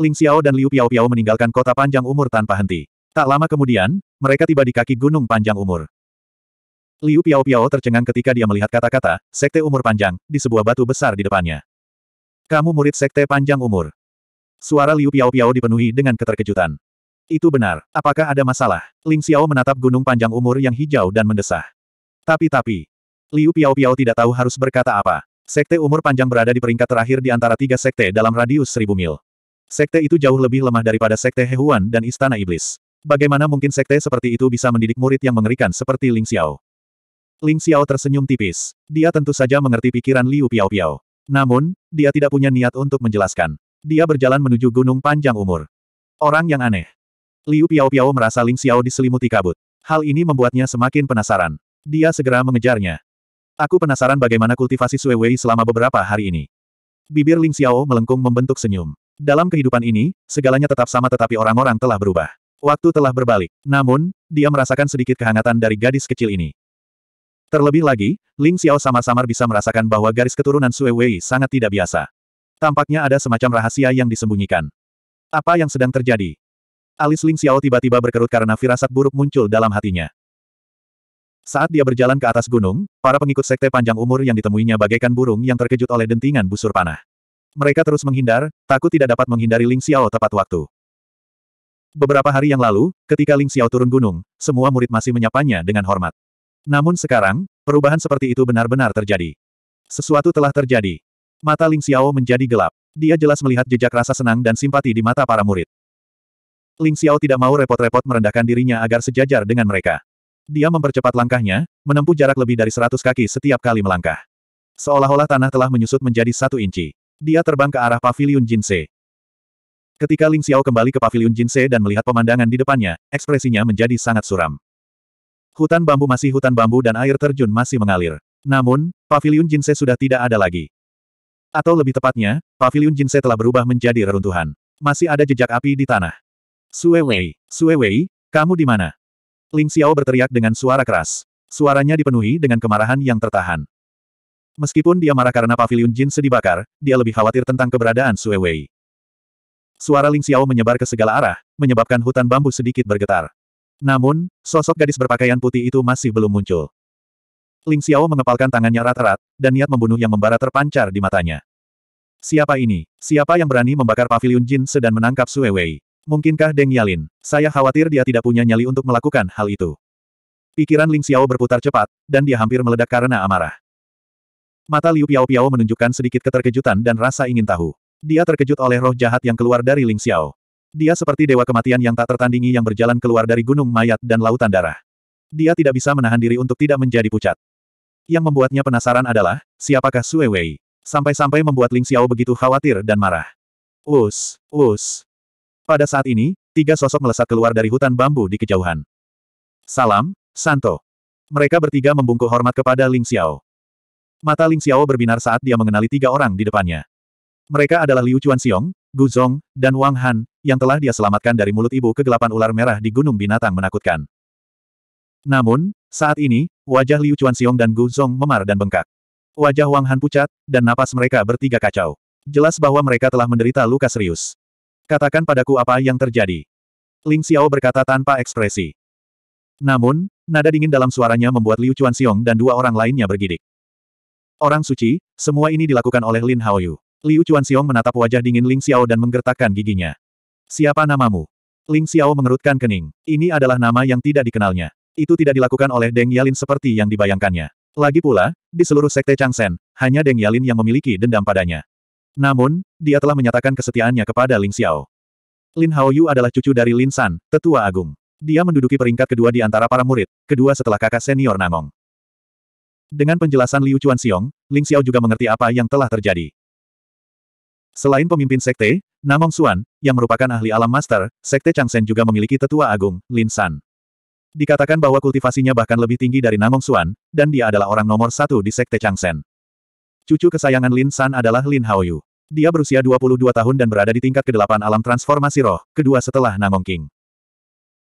Ling Xiao dan Liu Piao Piao meninggalkan kota panjang umur tanpa henti. Tak lama kemudian, mereka tiba di kaki gunung panjang umur. Liu Piao Piao tercengang ketika dia melihat kata-kata, sekte umur panjang, di sebuah batu besar di depannya. Kamu murid sekte panjang umur. Suara Liu Piao Piao dipenuhi dengan keterkejutan. Itu benar. Apakah ada masalah? Ling Xiao menatap gunung panjang umur yang hijau dan mendesah. Tapi-tapi. Liu Piao Piao tidak tahu harus berkata apa. Sekte umur panjang berada di peringkat terakhir di antara tiga sekte dalam radius seribu mil. Sekte itu jauh lebih lemah daripada Sekte Hehuan dan Istana Iblis. Bagaimana mungkin sekte seperti itu bisa mendidik murid yang mengerikan seperti Ling Xiao? Ling Xiao tersenyum tipis. Dia tentu saja mengerti pikiran Liu Piao Piao. Namun, dia tidak punya niat untuk menjelaskan. Dia berjalan menuju gunung panjang umur. Orang yang aneh. Liu Piao Piao merasa Ling Xiao diselimuti kabut. Hal ini membuatnya semakin penasaran. Dia segera mengejarnya. Aku penasaran bagaimana kultivasi Sui Wei selama beberapa hari ini. Bibir Ling Xiao melengkung membentuk senyum. Dalam kehidupan ini, segalanya tetap sama tetapi orang-orang telah berubah. Waktu telah berbalik. Namun, dia merasakan sedikit kehangatan dari gadis kecil ini. Terlebih lagi, Ling Xiao sama-samar bisa merasakan bahwa garis keturunan Sue Wei sangat tidak biasa. Tampaknya ada semacam rahasia yang disembunyikan. Apa yang sedang terjadi? Alis Ling Xiao tiba-tiba berkerut karena firasat buruk muncul dalam hatinya. Saat dia berjalan ke atas gunung, para pengikut sekte panjang umur yang ditemuinya bagaikan burung yang terkejut oleh dentingan busur panah. Mereka terus menghindar, takut tidak dapat menghindari Ling Xiao tepat waktu. Beberapa hari yang lalu, ketika Ling Xiao turun gunung, semua murid masih menyapanya dengan hormat. Namun sekarang, perubahan seperti itu benar-benar terjadi. Sesuatu telah terjadi. Mata Ling Xiao menjadi gelap. Dia jelas melihat jejak rasa senang dan simpati di mata para murid. Ling Xiao tidak mau repot-repot merendahkan dirinya agar sejajar dengan mereka. Dia mempercepat langkahnya, menempuh jarak lebih dari seratus kaki setiap kali melangkah. Seolah-olah tanah telah menyusut menjadi satu inci. Dia terbang ke arah paviliun Jinse. Ketika Ling Xiao kembali ke paviliun Jinse dan melihat pemandangan di depannya, ekspresinya menjadi sangat suram. Hutan bambu masih hutan bambu dan air terjun masih mengalir. Namun, paviliun Jinse sudah tidak ada lagi. Atau lebih tepatnya, paviliun Jinse telah berubah menjadi reruntuhan. Masih ada jejak api di tanah. Sue Wei, Sue Wei, kamu di mana? Ling Xiao berteriak dengan suara keras. Suaranya dipenuhi dengan kemarahan yang tertahan. Meskipun dia marah karena pavilion Jin sedih bakar, dia lebih khawatir tentang keberadaan Sue Wei. Suara Ling Xiao menyebar ke segala arah, menyebabkan hutan bambu sedikit bergetar. Namun, sosok gadis berpakaian putih itu masih belum muncul. Ling Xiao mengepalkan tangannya rat-rat, dan niat membunuh yang membara terpancar di matanya. Siapa ini? Siapa yang berani membakar pavilion Jin sedang menangkap Sue Wei? Mungkinkah Deng Yalin? Saya khawatir dia tidak punya nyali untuk melakukan hal itu. Pikiran Ling Xiao berputar cepat, dan dia hampir meledak karena amarah. Mata Liu Piao Piao menunjukkan sedikit keterkejutan dan rasa ingin tahu. Dia terkejut oleh roh jahat yang keluar dari Ling Xiao. Dia seperti dewa kematian yang tak tertandingi yang berjalan keluar dari gunung mayat dan lautan darah. Dia tidak bisa menahan diri untuk tidak menjadi pucat. Yang membuatnya penasaran adalah, siapakah Sue Wei? Sampai-sampai membuat Ling Xiao begitu khawatir dan marah. Us, us. Pada saat ini, tiga sosok melesat keluar dari hutan bambu di kejauhan. Salam, Santo. Mereka bertiga membungkuk hormat kepada Ling Xiao. Mata Ling Xiao berbinar saat dia mengenali tiga orang di depannya. Mereka adalah Liu Xiong, Gu Zong, dan Wang Han, yang telah dia selamatkan dari mulut ibu kegelapan ular merah di gunung binatang menakutkan. Namun, saat ini, wajah Liu Xiong dan Gu Zong memar dan bengkak. Wajah Wang Han pucat, dan napas mereka bertiga kacau. Jelas bahwa mereka telah menderita luka serius. Katakan padaku apa yang terjadi. Ling Xiao berkata tanpa ekspresi. Namun, nada dingin dalam suaranya membuat Liu Xiong dan dua orang lainnya bergidik. Orang suci, semua ini dilakukan oleh Lin Haoyu. Liu Chuanxiong menatap wajah dingin Ling Xiao dan menggertakkan giginya. Siapa namamu? Ling Xiao mengerutkan kening. Ini adalah nama yang tidak dikenalnya. Itu tidak dilakukan oleh Deng Yalin seperti yang dibayangkannya. Lagi pula, di seluruh sekte Changshen, hanya Deng Yalin yang memiliki dendam padanya. Namun, dia telah menyatakan kesetiaannya kepada Ling Xiao. Lin Haoyu adalah cucu dari Lin San, tetua agung. Dia menduduki peringkat kedua di antara para murid, kedua setelah kakak senior Nangong. Dengan penjelasan Liu Xiong, Ling Xiao juga mengerti apa yang telah terjadi. Selain pemimpin sekte, Namong Xuan, yang merupakan ahli alam master, sekte Changsen juga memiliki tetua agung, Lin San. Dikatakan bahwa kultivasinya bahkan lebih tinggi dari Namong Xuan, dan dia adalah orang nomor satu di sekte Changsen. Cucu kesayangan Lin San adalah Lin Haoyu. Dia berusia 22 tahun dan berada di tingkat ke-8 alam transformasi roh, kedua setelah Namong King.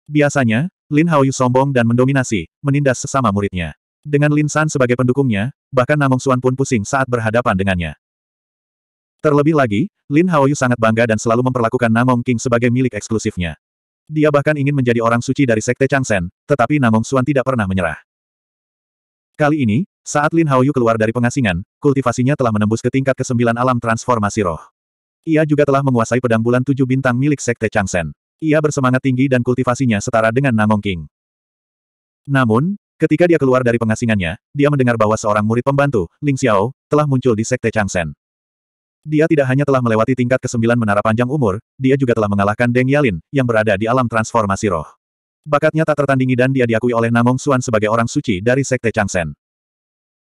Biasanya, Lin Haoyu sombong dan mendominasi, menindas sesama muridnya. Dengan Lin San sebagai pendukungnya, bahkan Namong Suan pun pusing saat berhadapan dengannya. Terlebih lagi, Lin Haoyu sangat bangga dan selalu memperlakukan Namong King sebagai milik eksklusifnya. Dia bahkan ingin menjadi orang suci dari Sekte Changsen, tetapi Namong Suan tidak pernah menyerah. Kali ini, saat Lin Haoyu keluar dari pengasingan, kultivasinya telah menembus ke tingkat ke-9 alam transformasi roh. Ia juga telah menguasai pedang bulan tujuh bintang milik Sekte Changsen. Ia bersemangat tinggi dan kultivasinya setara dengan Namong King. Namun, Ketika dia keluar dari pengasingannya, dia mendengar bahwa seorang murid pembantu, Ling Xiao, telah muncul di Sekte Changsen. Dia tidak hanya telah melewati tingkat ke-9 menara panjang umur, dia juga telah mengalahkan Deng Yalin, yang berada di alam transformasi roh. Bakatnya tak tertandingi dan dia diakui oleh Namong Xuan sebagai orang suci dari Sekte Changsen.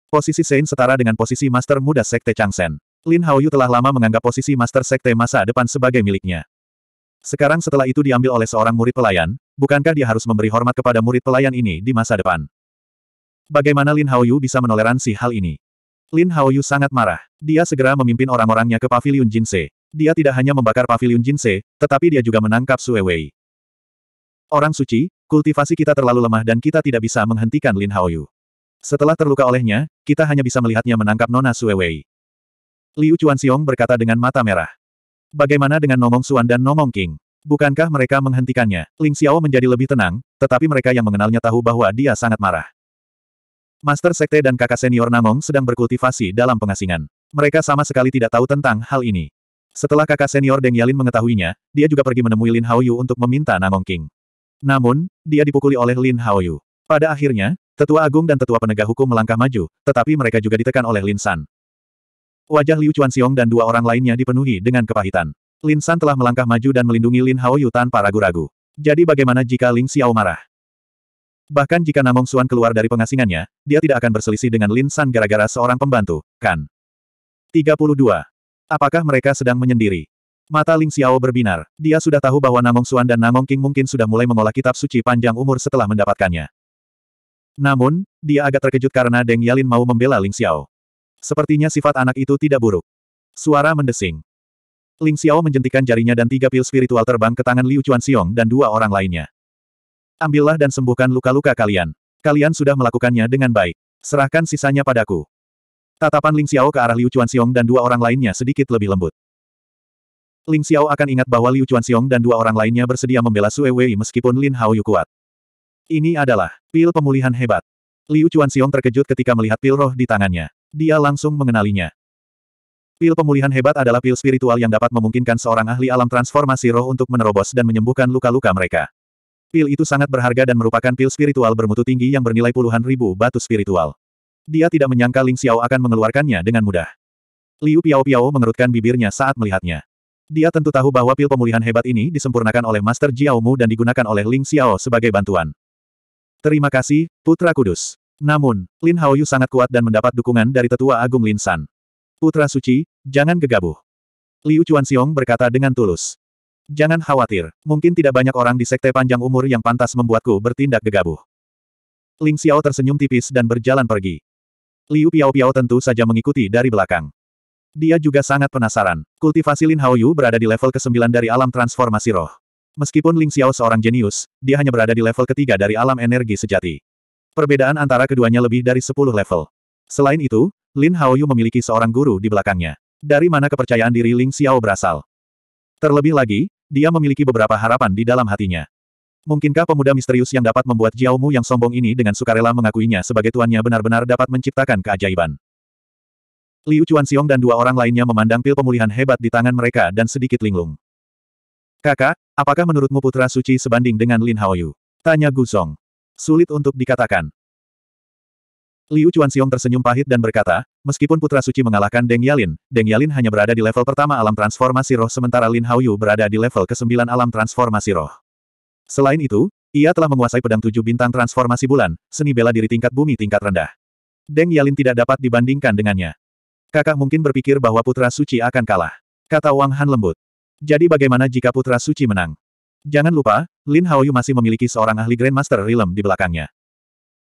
Posisi Sein setara dengan posisi Master Muda Sekte Changsen. Lin Haoyu telah lama menganggap posisi Master Sekte masa depan sebagai miliknya. Sekarang setelah itu diambil oleh seorang murid pelayan, bukankah dia harus memberi hormat kepada murid pelayan ini di masa depan? Bagaimana Lin Haoyu bisa menoleransi hal ini? Lin Haoyu sangat marah. Dia segera memimpin orang-orangnya ke Paviliun Jinse. Dia tidak hanya membakar Paviliun Jinse, tetapi dia juga menangkap Sue Wei. Orang suci, kultivasi kita terlalu lemah dan kita tidak bisa menghentikan Lin Haoyu. Setelah terluka olehnya, kita hanya bisa melihatnya menangkap Nona Sue Wei. Liu Chuanxiong berkata dengan mata merah. Bagaimana dengan Nomong Suan dan Nomong King? Bukankah mereka menghentikannya? Ling Xiao menjadi lebih tenang, tetapi mereka yang mengenalnya tahu bahwa dia sangat marah. Master Sekte dan kakak senior Namong sedang berkultivasi dalam pengasingan. Mereka sama sekali tidak tahu tentang hal ini. Setelah kakak senior Deng Yalin mengetahuinya, dia juga pergi menemui Lin Haoyu untuk meminta Namong King. Namun, dia dipukuli oleh Lin Haoyu. Pada akhirnya, tetua agung dan tetua penegak hukum melangkah maju, tetapi mereka juga ditekan oleh Lin San. Wajah Liu Xiong dan dua orang lainnya dipenuhi dengan kepahitan. Lin San telah melangkah maju dan melindungi Lin Haoyu tanpa ragu-ragu. Jadi bagaimana jika Ling Xiao marah? Bahkan jika Namong Suan keluar dari pengasingannya, dia tidak akan berselisih dengan Lin San gara-gara seorang pembantu, kan? 32. Apakah mereka sedang menyendiri? Mata Ling Xiao berbinar. Dia sudah tahu bahwa Namong Suan dan Namong King mungkin sudah mulai mengolah kitab suci panjang umur setelah mendapatkannya. Namun, dia agak terkejut karena Deng Yalin mau membela Ling Xiao. Sepertinya sifat anak itu tidak buruk. Suara mendesing. Ling Xiao menjentikan jarinya dan tiga pil spiritual terbang ke tangan Liu Chuan Xiong dan dua orang lainnya. Ambillah dan sembuhkan luka-luka kalian. Kalian sudah melakukannya dengan baik. Serahkan sisanya padaku. Tatapan Ling Xiao ke arah Liu Xiong dan dua orang lainnya sedikit lebih lembut. Ling Xiao akan ingat bahwa Liu Xiong dan dua orang lainnya bersedia membela Sue Wei meskipun Lin Haoyu kuat. Ini adalah pil pemulihan hebat. Liu Xiong terkejut ketika melihat pil roh di tangannya. Dia langsung mengenalinya. Pil pemulihan hebat adalah pil spiritual yang dapat memungkinkan seorang ahli alam transformasi roh untuk menerobos dan menyembuhkan luka-luka mereka. Pil itu sangat berharga dan merupakan pil spiritual bermutu tinggi yang bernilai puluhan ribu batu spiritual. Dia tidak menyangka Ling Xiao akan mengeluarkannya dengan mudah. Liu Piao Piao mengerutkan bibirnya saat melihatnya. Dia tentu tahu bahwa pil pemulihan hebat ini disempurnakan oleh Master Jiaomu dan digunakan oleh Ling Xiao sebagai bantuan. Terima kasih, Putra Kudus. Namun, Lin Haoyu sangat kuat dan mendapat dukungan dari Tetua Agung Lin San. Putra Suci, jangan gegabah. Liu Xiong berkata dengan tulus. Jangan khawatir, mungkin tidak banyak orang di sekte panjang umur yang pantas membuatku bertindak gegabah. Ling Xiao tersenyum tipis dan berjalan pergi. Liu Piao Piao tentu saja mengikuti dari belakang. Dia juga sangat penasaran. Kultivasi Lin Haoyu berada di level ke-9 dari alam transformasi roh. Meskipun Ling Xiao seorang jenius, dia hanya berada di level ketiga dari alam energi sejati. Perbedaan antara keduanya lebih dari 10 level. Selain itu, Lin Haoyu memiliki seorang guru di belakangnya. Dari mana kepercayaan diri Ling Xiao berasal? Terlebih lagi, dia memiliki beberapa harapan di dalam hatinya. Mungkinkah pemuda misterius yang dapat membuat Jiaomu yang sombong ini dengan sukarela mengakuinya sebagai tuannya benar-benar dapat menciptakan keajaiban? Liu Chuanxiong dan dua orang lainnya memandang pil pemulihan hebat di tangan mereka dan sedikit linglung. Kakak, apakah menurutmu putra suci sebanding dengan Lin Haoyu? Tanya Gu Song. Sulit untuk dikatakan. Liu Xiong tersenyum pahit dan berkata, meskipun Putra Suci mengalahkan Deng Yalin, Deng Yalin hanya berada di level pertama alam transformasi roh sementara Lin Haoyu berada di level ke-9 alam transformasi roh. Selain itu, ia telah menguasai pedang tujuh bintang transformasi bulan, seni bela diri tingkat bumi tingkat rendah. Deng Yalin tidak dapat dibandingkan dengannya. Kakak mungkin berpikir bahwa Putra Suci akan kalah. Kata Wang Han lembut. Jadi bagaimana jika Putra Suci menang? Jangan lupa, Lin Haoyu masih memiliki seorang ahli Grandmaster Realm di belakangnya.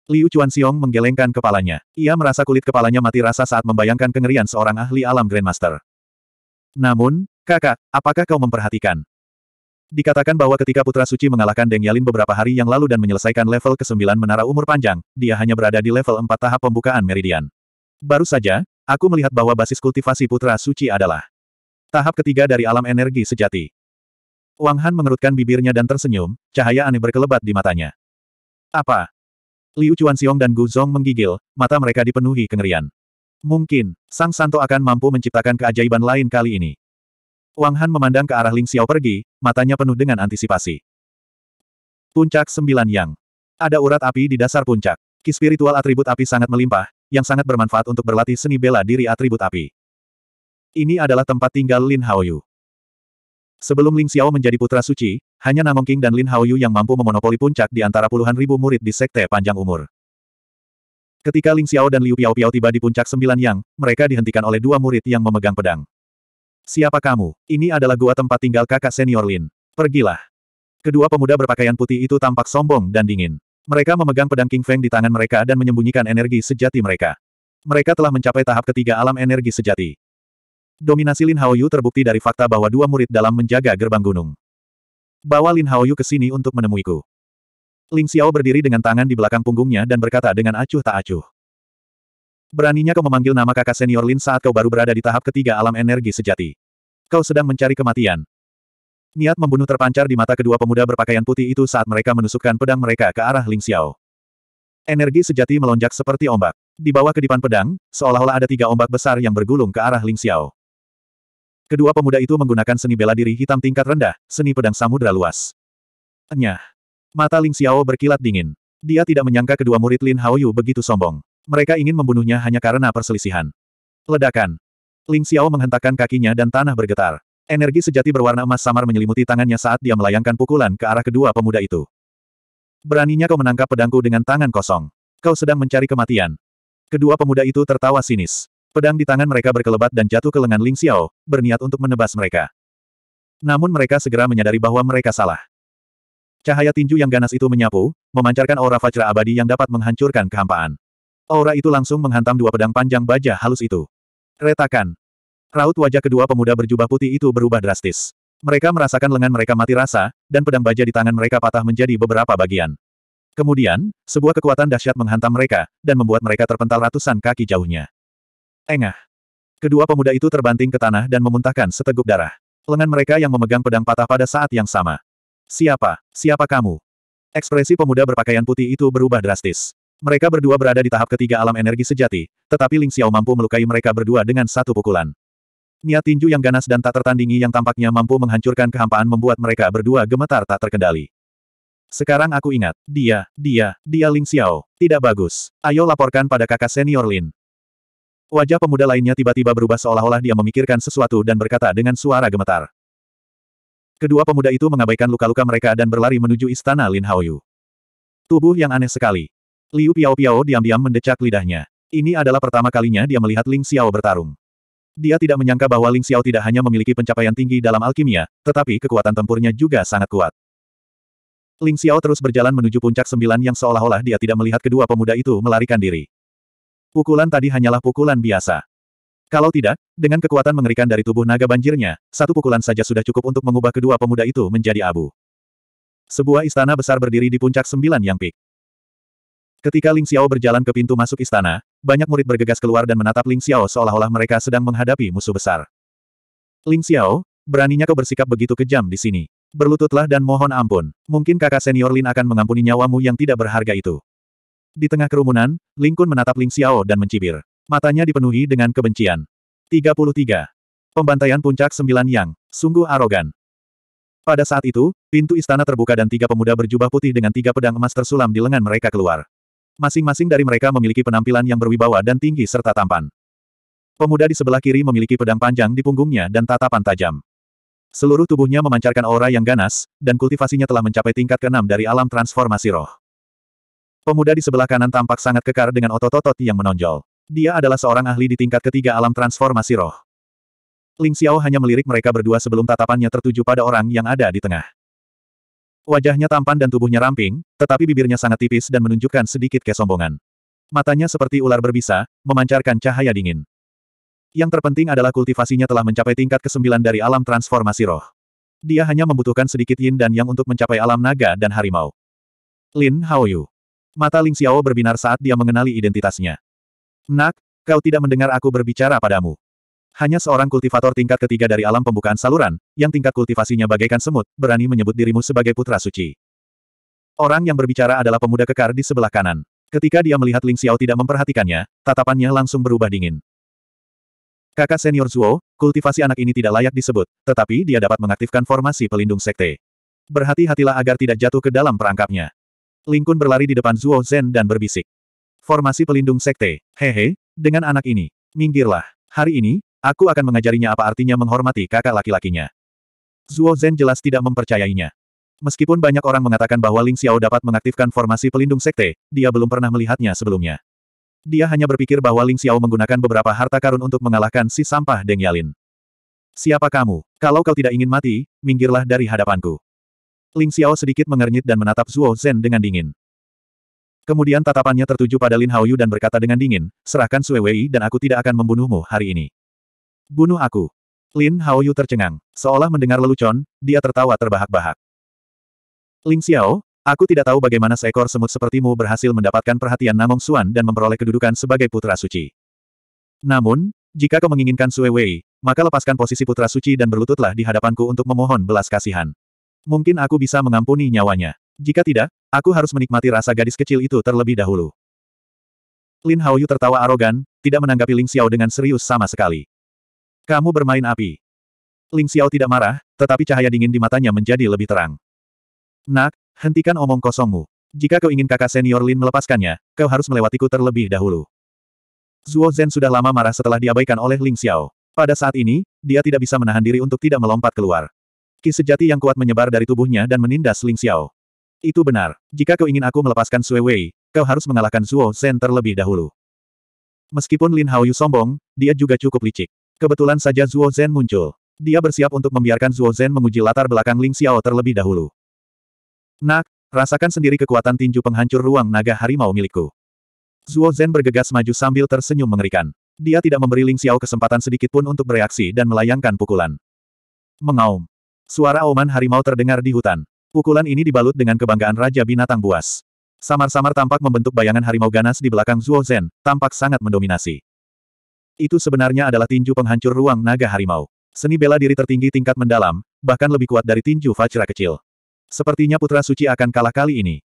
Liu Xiong menggelengkan kepalanya. Ia merasa kulit kepalanya mati rasa saat membayangkan kengerian seorang ahli alam Grandmaster. Namun, kakak, apakah kau memperhatikan? Dikatakan bahwa ketika Putra Suci mengalahkan Deng Yalin beberapa hari yang lalu dan menyelesaikan level ke-9 Menara Umur Panjang, dia hanya berada di level 4 tahap pembukaan Meridian. Baru saja, aku melihat bahwa basis kultivasi Putra Suci adalah tahap ketiga dari alam energi sejati. Wang Han mengerutkan bibirnya dan tersenyum, cahaya aneh berkelebat di matanya. Apa? Liu Xiong dan Gu Zong menggigil, mata mereka dipenuhi kengerian. Mungkin, Sang Santo akan mampu menciptakan keajaiban lain kali ini. Wang Han memandang ke arah Ling Xiao pergi, matanya penuh dengan antisipasi. Puncak Sembilan Yang. Ada urat api di dasar puncak. Ki spiritual atribut api sangat melimpah, yang sangat bermanfaat untuk berlatih seni bela diri atribut api. Ini adalah tempat tinggal Lin Haoyu. Sebelum Ling Xiao menjadi putra suci, hanya Namong King dan Lin Haoyu yang mampu memonopoli puncak di antara puluhan ribu murid di Sekte Panjang Umur. Ketika Ling Xiao dan Liu Piao Piao tiba di puncak sembilan yang, mereka dihentikan oleh dua murid yang memegang pedang. Siapa kamu? Ini adalah gua tempat tinggal kakak senior Lin. Pergilah. Kedua pemuda berpakaian putih itu tampak sombong dan dingin. Mereka memegang pedang King Feng di tangan mereka dan menyembunyikan energi sejati mereka. Mereka telah mencapai tahap ketiga alam energi sejati. Dominasi Lin Haoyu terbukti dari fakta bahwa dua murid dalam menjaga gerbang gunung. Bawa Lin Haoyu ke sini untuk menemuiku. Ling Xiao berdiri dengan tangan di belakang punggungnya dan berkata dengan acuh tak acuh. Beraninya kau memanggil nama kakak senior Lin saat kau baru berada di tahap ketiga alam energi sejati. Kau sedang mencari kematian. Niat membunuh terpancar di mata kedua pemuda berpakaian putih itu saat mereka menusukkan pedang mereka ke arah Ling Xiao. Energi sejati melonjak seperti ombak. Di bawah kedipan pedang, seolah-olah ada tiga ombak besar yang bergulung ke arah Ling Xiao. Kedua pemuda itu menggunakan seni bela diri hitam tingkat rendah, seni pedang samudra luas. Enyah. Mata Ling Xiao berkilat dingin. Dia tidak menyangka kedua murid Lin Haoyu begitu sombong. Mereka ingin membunuhnya hanya karena perselisihan. Ledakan. Ling Xiao menghentakkan kakinya dan tanah bergetar. Energi sejati berwarna emas samar menyelimuti tangannya saat dia melayangkan pukulan ke arah kedua pemuda itu. Beraninya kau menangkap pedangku dengan tangan kosong. Kau sedang mencari kematian. Kedua pemuda itu tertawa sinis. Pedang di tangan mereka berkelebat dan jatuh ke lengan Ling Xiao, berniat untuk menebas mereka. Namun mereka segera menyadari bahwa mereka salah. Cahaya tinju yang ganas itu menyapu, memancarkan aura Fajra abadi yang dapat menghancurkan kehampaan. Aura itu langsung menghantam dua pedang panjang baja halus itu. Retakan. Raut wajah kedua pemuda berjubah putih itu berubah drastis. Mereka merasakan lengan mereka mati rasa, dan pedang baja di tangan mereka patah menjadi beberapa bagian. Kemudian, sebuah kekuatan dahsyat menghantam mereka, dan membuat mereka terpental ratusan kaki jauhnya. Engah. Kedua pemuda itu terbanting ke tanah dan memuntahkan seteguk darah. Lengan mereka yang memegang pedang patah pada saat yang sama. Siapa? Siapa kamu? Ekspresi pemuda berpakaian putih itu berubah drastis. Mereka berdua berada di tahap ketiga alam energi sejati, tetapi Ling Xiao mampu melukai mereka berdua dengan satu pukulan. Niat tinju yang ganas dan tak tertandingi yang tampaknya mampu menghancurkan kehampaan membuat mereka berdua gemetar tak terkendali. Sekarang aku ingat, dia, dia, dia Ling Xiao, tidak bagus. Ayo laporkan pada kakak senior Lin. Wajah pemuda lainnya tiba-tiba berubah seolah-olah dia memikirkan sesuatu dan berkata dengan suara gemetar. Kedua pemuda itu mengabaikan luka-luka mereka dan berlari menuju istana Lin Haoyu. Tubuh yang aneh sekali. Liu Piao Piao diam-diam mendecak lidahnya. Ini adalah pertama kalinya dia melihat Ling Xiao bertarung. Dia tidak menyangka bahwa Ling Xiao tidak hanya memiliki pencapaian tinggi dalam alkimia, tetapi kekuatan tempurnya juga sangat kuat. Ling Xiao terus berjalan menuju puncak sembilan yang seolah-olah dia tidak melihat kedua pemuda itu melarikan diri. Pukulan tadi hanyalah pukulan biasa. Kalau tidak, dengan kekuatan mengerikan dari tubuh naga banjirnya, satu pukulan saja sudah cukup untuk mengubah kedua pemuda itu menjadi abu. Sebuah istana besar berdiri di puncak sembilan yang pik. Ketika Ling Xiao berjalan ke pintu masuk istana, banyak murid bergegas keluar dan menatap Ling Xiao seolah-olah mereka sedang menghadapi musuh besar. Ling Xiao, beraninya kau bersikap begitu kejam di sini. Berlututlah dan mohon ampun. Mungkin kakak senior Lin akan mengampuni nyawamu yang tidak berharga itu. Di tengah kerumunan, Ling Kun menatap Ling Xiao dan mencibir. Matanya dipenuhi dengan kebencian. 33. Pembantaian puncak sembilan yang, sungguh arogan. Pada saat itu, pintu istana terbuka dan tiga pemuda berjubah putih dengan tiga pedang emas tersulam di lengan mereka keluar. Masing-masing dari mereka memiliki penampilan yang berwibawa dan tinggi serta tampan. Pemuda di sebelah kiri memiliki pedang panjang di punggungnya dan tatapan tajam. Seluruh tubuhnya memancarkan aura yang ganas, dan kultivasinya telah mencapai tingkat keenam dari alam transformasi roh. Pemuda di sebelah kanan tampak sangat kekar dengan otot-otot yang menonjol. Dia adalah seorang ahli di tingkat ketiga alam transformasi roh. Ling Xiao hanya melirik mereka berdua sebelum tatapannya tertuju pada orang yang ada di tengah. Wajahnya tampan dan tubuhnya ramping, tetapi bibirnya sangat tipis dan menunjukkan sedikit kesombongan. Matanya seperti ular berbisa, memancarkan cahaya dingin. Yang terpenting adalah kultivasinya telah mencapai tingkat ke-9 dari alam transformasi roh. Dia hanya membutuhkan sedikit yin dan yang untuk mencapai alam naga dan harimau. Lin Haoyu Mata Ling Xiao berbinar saat dia mengenali identitasnya. Nak, kau tidak mendengar aku berbicara padamu. Hanya seorang kultivator tingkat ketiga dari alam pembukaan saluran, yang tingkat kultivasinya bagaikan semut, berani menyebut dirimu sebagai putra suci. Orang yang berbicara adalah pemuda kekar di sebelah kanan. Ketika dia melihat Ling Xiao tidak memperhatikannya, tatapannya langsung berubah dingin. Kakak senior Zuo, kultivasi anak ini tidak layak disebut, tetapi dia dapat mengaktifkan formasi pelindung sekte. Berhati-hatilah agar tidak jatuh ke dalam perangkapnya. Ling Kun berlari di depan Zuo Zhen dan berbisik. Formasi pelindung sekte, hehe, dengan anak ini, minggirlah. Hari ini, aku akan mengajarinya apa artinya menghormati kakak laki-lakinya. Zuo Zhen jelas tidak mempercayainya. Meskipun banyak orang mengatakan bahwa Ling Xiao dapat mengaktifkan formasi pelindung sekte, dia belum pernah melihatnya sebelumnya. Dia hanya berpikir bahwa Ling Xiao menggunakan beberapa harta karun untuk mengalahkan si sampah Deng Yalin. Siapa kamu? Kalau kau tidak ingin mati, minggirlah dari hadapanku. Ling Xiao sedikit mengernyit dan menatap Zuo Zhen dengan dingin. Kemudian tatapannya tertuju pada Lin Haoyu dan berkata dengan dingin, serahkan Sue Wei dan aku tidak akan membunuhmu hari ini. Bunuh aku. Lin Haoyu tercengang. Seolah mendengar lelucon, dia tertawa terbahak-bahak. Ling Xiao, aku tidak tahu bagaimana seekor semut sepertimu berhasil mendapatkan perhatian Namong Xuan dan memperoleh kedudukan sebagai putra suci. Namun, jika kau menginginkan Sue Wei, maka lepaskan posisi putra suci dan berlututlah di hadapanku untuk memohon belas kasihan. Mungkin aku bisa mengampuni nyawanya. Jika tidak, aku harus menikmati rasa gadis kecil itu terlebih dahulu. Lin Haoyu tertawa arogan, tidak menanggapi Ling Xiao dengan serius sama sekali. Kamu bermain api. Ling Xiao tidak marah, tetapi cahaya dingin di matanya menjadi lebih terang. Nak, hentikan omong kosongmu. Jika kau ingin kakak senior Lin melepaskannya, kau harus melewatiku terlebih dahulu. Zhuo Zhen sudah lama marah setelah diabaikan oleh Ling Xiao. Pada saat ini, dia tidak bisa menahan diri untuk tidak melompat keluar. Ki sejati yang kuat menyebar dari tubuhnya dan menindas Ling Xiao. Itu benar. Jika kau ingin aku melepaskan Sue Wei, kau harus mengalahkan Zuo Zhen terlebih dahulu. Meskipun Lin Haoyu sombong, dia juga cukup licik. Kebetulan saja Zuo Zhen muncul. Dia bersiap untuk membiarkan Zuo Zhen menguji latar belakang Ling Xiao terlebih dahulu. Nak, rasakan sendiri kekuatan tinju penghancur ruang naga harimau milikku. Zuo Zhen bergegas maju sambil tersenyum mengerikan. Dia tidak memberi Ling Xiao kesempatan sedikit pun untuk bereaksi dan melayangkan pukulan. Mengaum. Suara oman harimau terdengar di hutan. Pukulan ini dibalut dengan kebanggaan Raja Binatang Buas. Samar-samar tampak membentuk bayangan harimau ganas di belakang Zhuo Zhen, tampak sangat mendominasi. Itu sebenarnya adalah tinju penghancur ruang naga harimau. Seni bela diri tertinggi tingkat mendalam, bahkan lebih kuat dari tinju Fajra kecil. Sepertinya Putra Suci akan kalah kali ini.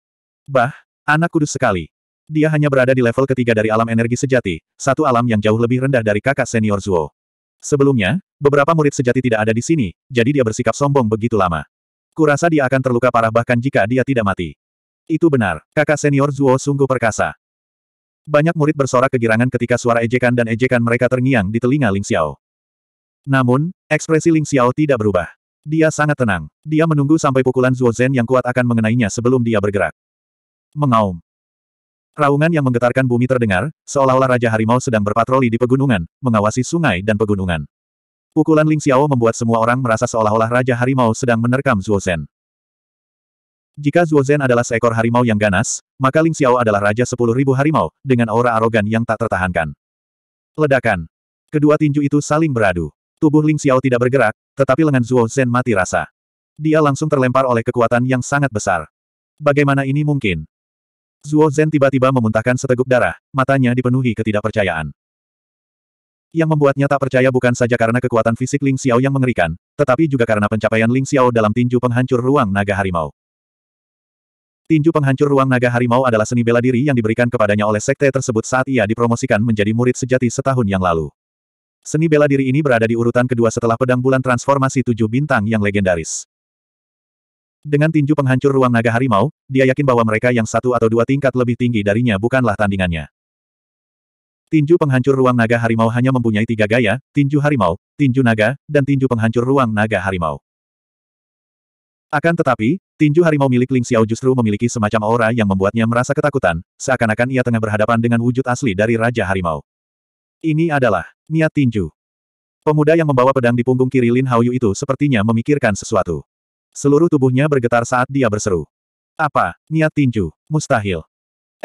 Bah, anak kudus sekali. Dia hanya berada di level ketiga dari alam energi sejati, satu alam yang jauh lebih rendah dari kakak senior Zuo. Sebelumnya, Beberapa murid sejati tidak ada di sini, jadi dia bersikap sombong begitu lama. Kurasa dia akan terluka parah bahkan jika dia tidak mati. Itu benar, kakak senior Zuo sungguh perkasa. Banyak murid bersorak kegirangan ketika suara ejekan dan ejekan mereka terngiang di telinga Ling Xiao. Namun, ekspresi Ling Xiao tidak berubah. Dia sangat tenang. Dia menunggu sampai pukulan Zuo Zhen yang kuat akan mengenainya sebelum dia bergerak. Mengaum. Raungan yang menggetarkan bumi terdengar, seolah-olah Raja Harimau sedang berpatroli di pegunungan, mengawasi sungai dan pegunungan. Pukulan Ling Xiao membuat semua orang merasa seolah-olah Raja Harimau sedang menerkam Zuo Zhen. Jika Zuo Zhen adalah seekor harimau yang ganas, maka Ling Xiao adalah Raja Sepuluh Ribu Harimau, dengan aura arogan yang tak tertahankan. Ledakan. Kedua tinju itu saling beradu. Tubuh Ling Xiao tidak bergerak, tetapi lengan Zuo Zhen mati rasa. Dia langsung terlempar oleh kekuatan yang sangat besar. Bagaimana ini mungkin? Zuo Zhen tiba-tiba memuntahkan seteguk darah, matanya dipenuhi ketidakpercayaan. Yang membuatnya tak percaya bukan saja karena kekuatan fisik Ling Xiao yang mengerikan, tetapi juga karena pencapaian Ling Xiao dalam tinju penghancur ruang naga harimau. Tinju penghancur ruang naga harimau adalah seni bela diri yang diberikan kepadanya oleh sekte tersebut saat ia dipromosikan menjadi murid sejati setahun yang lalu. Seni bela diri ini berada di urutan kedua setelah pedang bulan transformasi tujuh bintang yang legendaris. Dengan tinju penghancur ruang naga harimau, dia yakin bahwa mereka yang satu atau dua tingkat lebih tinggi darinya bukanlah tandingannya. Tinju penghancur ruang naga harimau hanya mempunyai tiga gaya, tinju harimau, tinju naga, dan tinju penghancur ruang naga harimau. Akan tetapi, tinju harimau milik Ling Xiao justru memiliki semacam aura yang membuatnya merasa ketakutan, seakan-akan ia tengah berhadapan dengan wujud asli dari Raja Harimau. Ini adalah niat tinju. Pemuda yang membawa pedang di punggung kiri Lin Haoyu itu sepertinya memikirkan sesuatu. Seluruh tubuhnya bergetar saat dia berseru. Apa, niat tinju? Mustahil.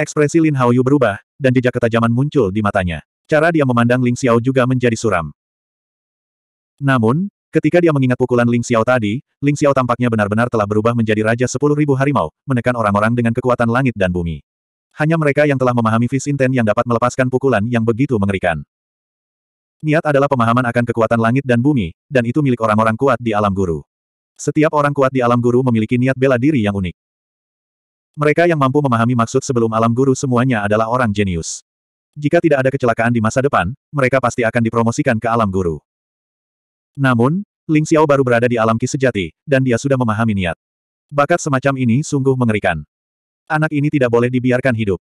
Ekspresi Lin Haoyu berubah, dan jejak ketajaman muncul di matanya. Cara dia memandang Ling Xiao juga menjadi suram. Namun, ketika dia mengingat pukulan Ling Xiao tadi, Ling Xiao tampaknya benar-benar telah berubah menjadi Raja Sepuluh Ribu Harimau, menekan orang-orang dengan kekuatan langit dan bumi. Hanya mereka yang telah memahami Visinten Inten yang dapat melepaskan pukulan yang begitu mengerikan. Niat adalah pemahaman akan kekuatan langit dan bumi, dan itu milik orang-orang kuat di alam guru. Setiap orang kuat di alam guru memiliki niat bela diri yang unik. Mereka yang mampu memahami maksud sebelum alam guru semuanya adalah orang jenius. Jika tidak ada kecelakaan di masa depan, mereka pasti akan dipromosikan ke alam guru. Namun, Ling Xiao baru berada di alam ki sejati, dan dia sudah memahami niat. Bakat semacam ini sungguh mengerikan. Anak ini tidak boleh dibiarkan hidup.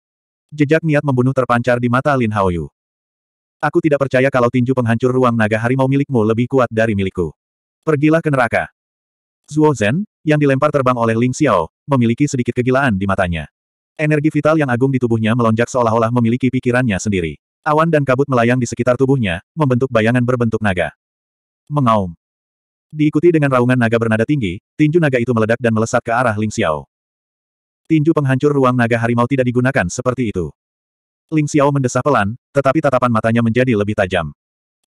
Jejak niat membunuh terpancar di mata Lin Haoyu. Aku tidak percaya kalau tinju penghancur ruang naga harimau milikmu lebih kuat dari milikku. Pergilah ke neraka. Zhuo Zhen, yang dilempar terbang oleh Ling Xiao, memiliki sedikit kegilaan di matanya. Energi vital yang agung di tubuhnya melonjak seolah-olah memiliki pikirannya sendiri. Awan dan kabut melayang di sekitar tubuhnya, membentuk bayangan berbentuk naga. Mengaum. Diikuti dengan raungan naga bernada tinggi, tinju naga itu meledak dan melesat ke arah Ling Xiao. Tinju penghancur ruang naga harimau tidak digunakan seperti itu. Ling Xiao mendesah pelan, tetapi tatapan matanya menjadi lebih tajam.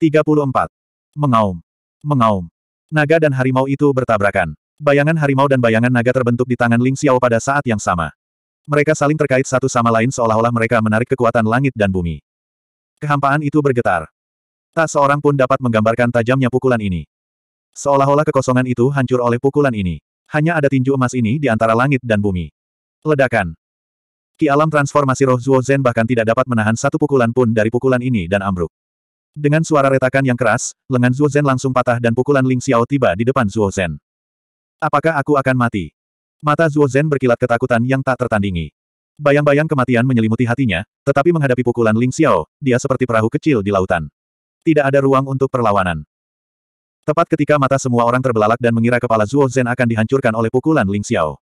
34. Mengaum. Mengaum. Naga dan harimau itu bertabrakan. Bayangan harimau dan bayangan naga terbentuk di tangan Ling Xiao pada saat yang sama. Mereka saling terkait satu sama lain seolah-olah mereka menarik kekuatan langit dan bumi. Kehampaan itu bergetar. Tak seorang pun dapat menggambarkan tajamnya pukulan ini. Seolah-olah kekosongan itu hancur oleh pukulan ini. Hanya ada tinju emas ini di antara langit dan bumi. Ledakan. Ki alam transformasi roh Zuo Zen bahkan tidak dapat menahan satu pukulan pun dari pukulan ini dan ambruk. Dengan suara retakan yang keras, lengan Zuo Zen langsung patah dan pukulan Ling Xiao tiba di depan Zuo Zen. Apakah aku akan mati? Mata Zuo Zhen berkilat ketakutan yang tak tertandingi. Bayang-bayang kematian menyelimuti hatinya, tetapi menghadapi pukulan Ling Xiao, dia seperti perahu kecil di lautan. Tidak ada ruang untuk perlawanan. Tepat ketika mata semua orang terbelalak dan mengira kepala Zuo Zhen akan dihancurkan oleh pukulan Ling Xiao.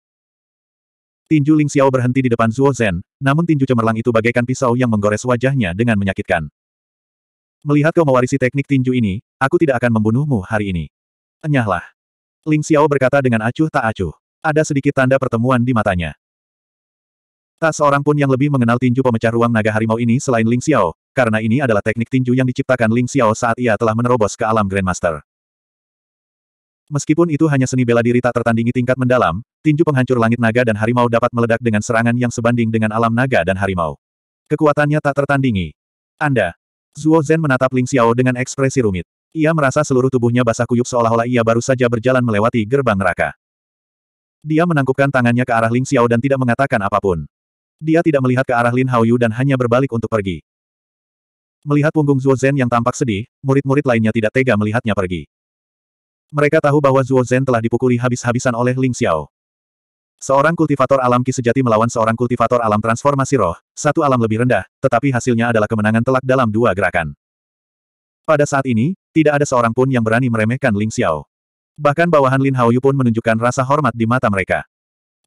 Tinju Ling Xiao berhenti di depan Zuo Zhen, namun tinju cemerlang itu bagaikan pisau yang menggores wajahnya dengan menyakitkan. Melihat kau mewarisi teknik tinju ini, aku tidak akan membunuhmu hari ini. Enyahlah. Ling Xiao berkata dengan acuh tak acuh. Ada sedikit tanda pertemuan di matanya. Tak seorang pun yang lebih mengenal tinju pemecah ruang naga harimau ini selain Ling Xiao, karena ini adalah teknik tinju yang diciptakan Ling Xiao saat ia telah menerobos ke alam Grandmaster. Meskipun itu hanya seni bela diri tak tertandingi tingkat mendalam, tinju penghancur langit naga dan harimau dapat meledak dengan serangan yang sebanding dengan alam naga dan harimau. Kekuatannya tak tertandingi. Anda. Zuo Zhen menatap Ling Xiao dengan ekspresi rumit. Ia merasa seluruh tubuhnya basah kuyup seolah-olah ia baru saja berjalan melewati gerbang neraka. Dia menangkupkan tangannya ke arah Ling Xiao dan tidak mengatakan apapun. Dia tidak melihat ke arah Lin Haoyu dan hanya berbalik untuk pergi. Melihat punggung Zhuo Zhen yang tampak sedih, murid-murid lainnya tidak tega melihatnya pergi. Mereka tahu bahwa Zhuo Zhen telah dipukuli habis-habisan oleh Ling Xiao. Seorang kultivator alam ki sejati melawan seorang kultivator alam transformasi roh, satu alam lebih rendah, tetapi hasilnya adalah kemenangan telak dalam dua gerakan. Pada saat ini, tidak ada seorang pun yang berani meremehkan Ling Xiao. Bahkan bawahan Lin Haoyu pun menunjukkan rasa hormat di mata mereka.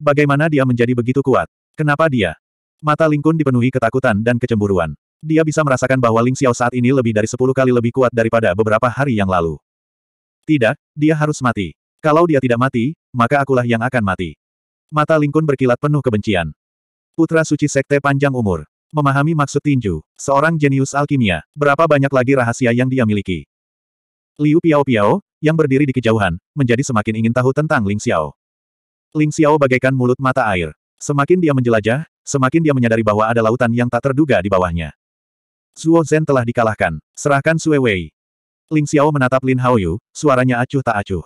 Bagaimana dia menjadi begitu kuat? Kenapa dia? Mata Ling Kun dipenuhi ketakutan dan kecemburuan. Dia bisa merasakan bahwa Ling Xiao saat ini lebih dari sepuluh kali lebih kuat daripada beberapa hari yang lalu. Tidak, dia harus mati. Kalau dia tidak mati, maka akulah yang akan mati. Mata Ling Kun berkilat penuh kebencian. Putra suci Sekte Panjang Umur. Memahami maksud tinju. Seorang jenius alkimia. Berapa banyak lagi rahasia yang dia miliki? Liu Piao Piao, yang berdiri di kejauhan, menjadi semakin ingin tahu tentang Ling Xiao. Ling Xiao bagaikan mulut mata air. Semakin dia menjelajah, semakin dia menyadari bahwa ada lautan yang tak terduga di bawahnya. Zuo Zhen telah dikalahkan. Serahkan Sue Wei. Ling Xiao menatap Lin Haoyu, suaranya acuh tak acuh.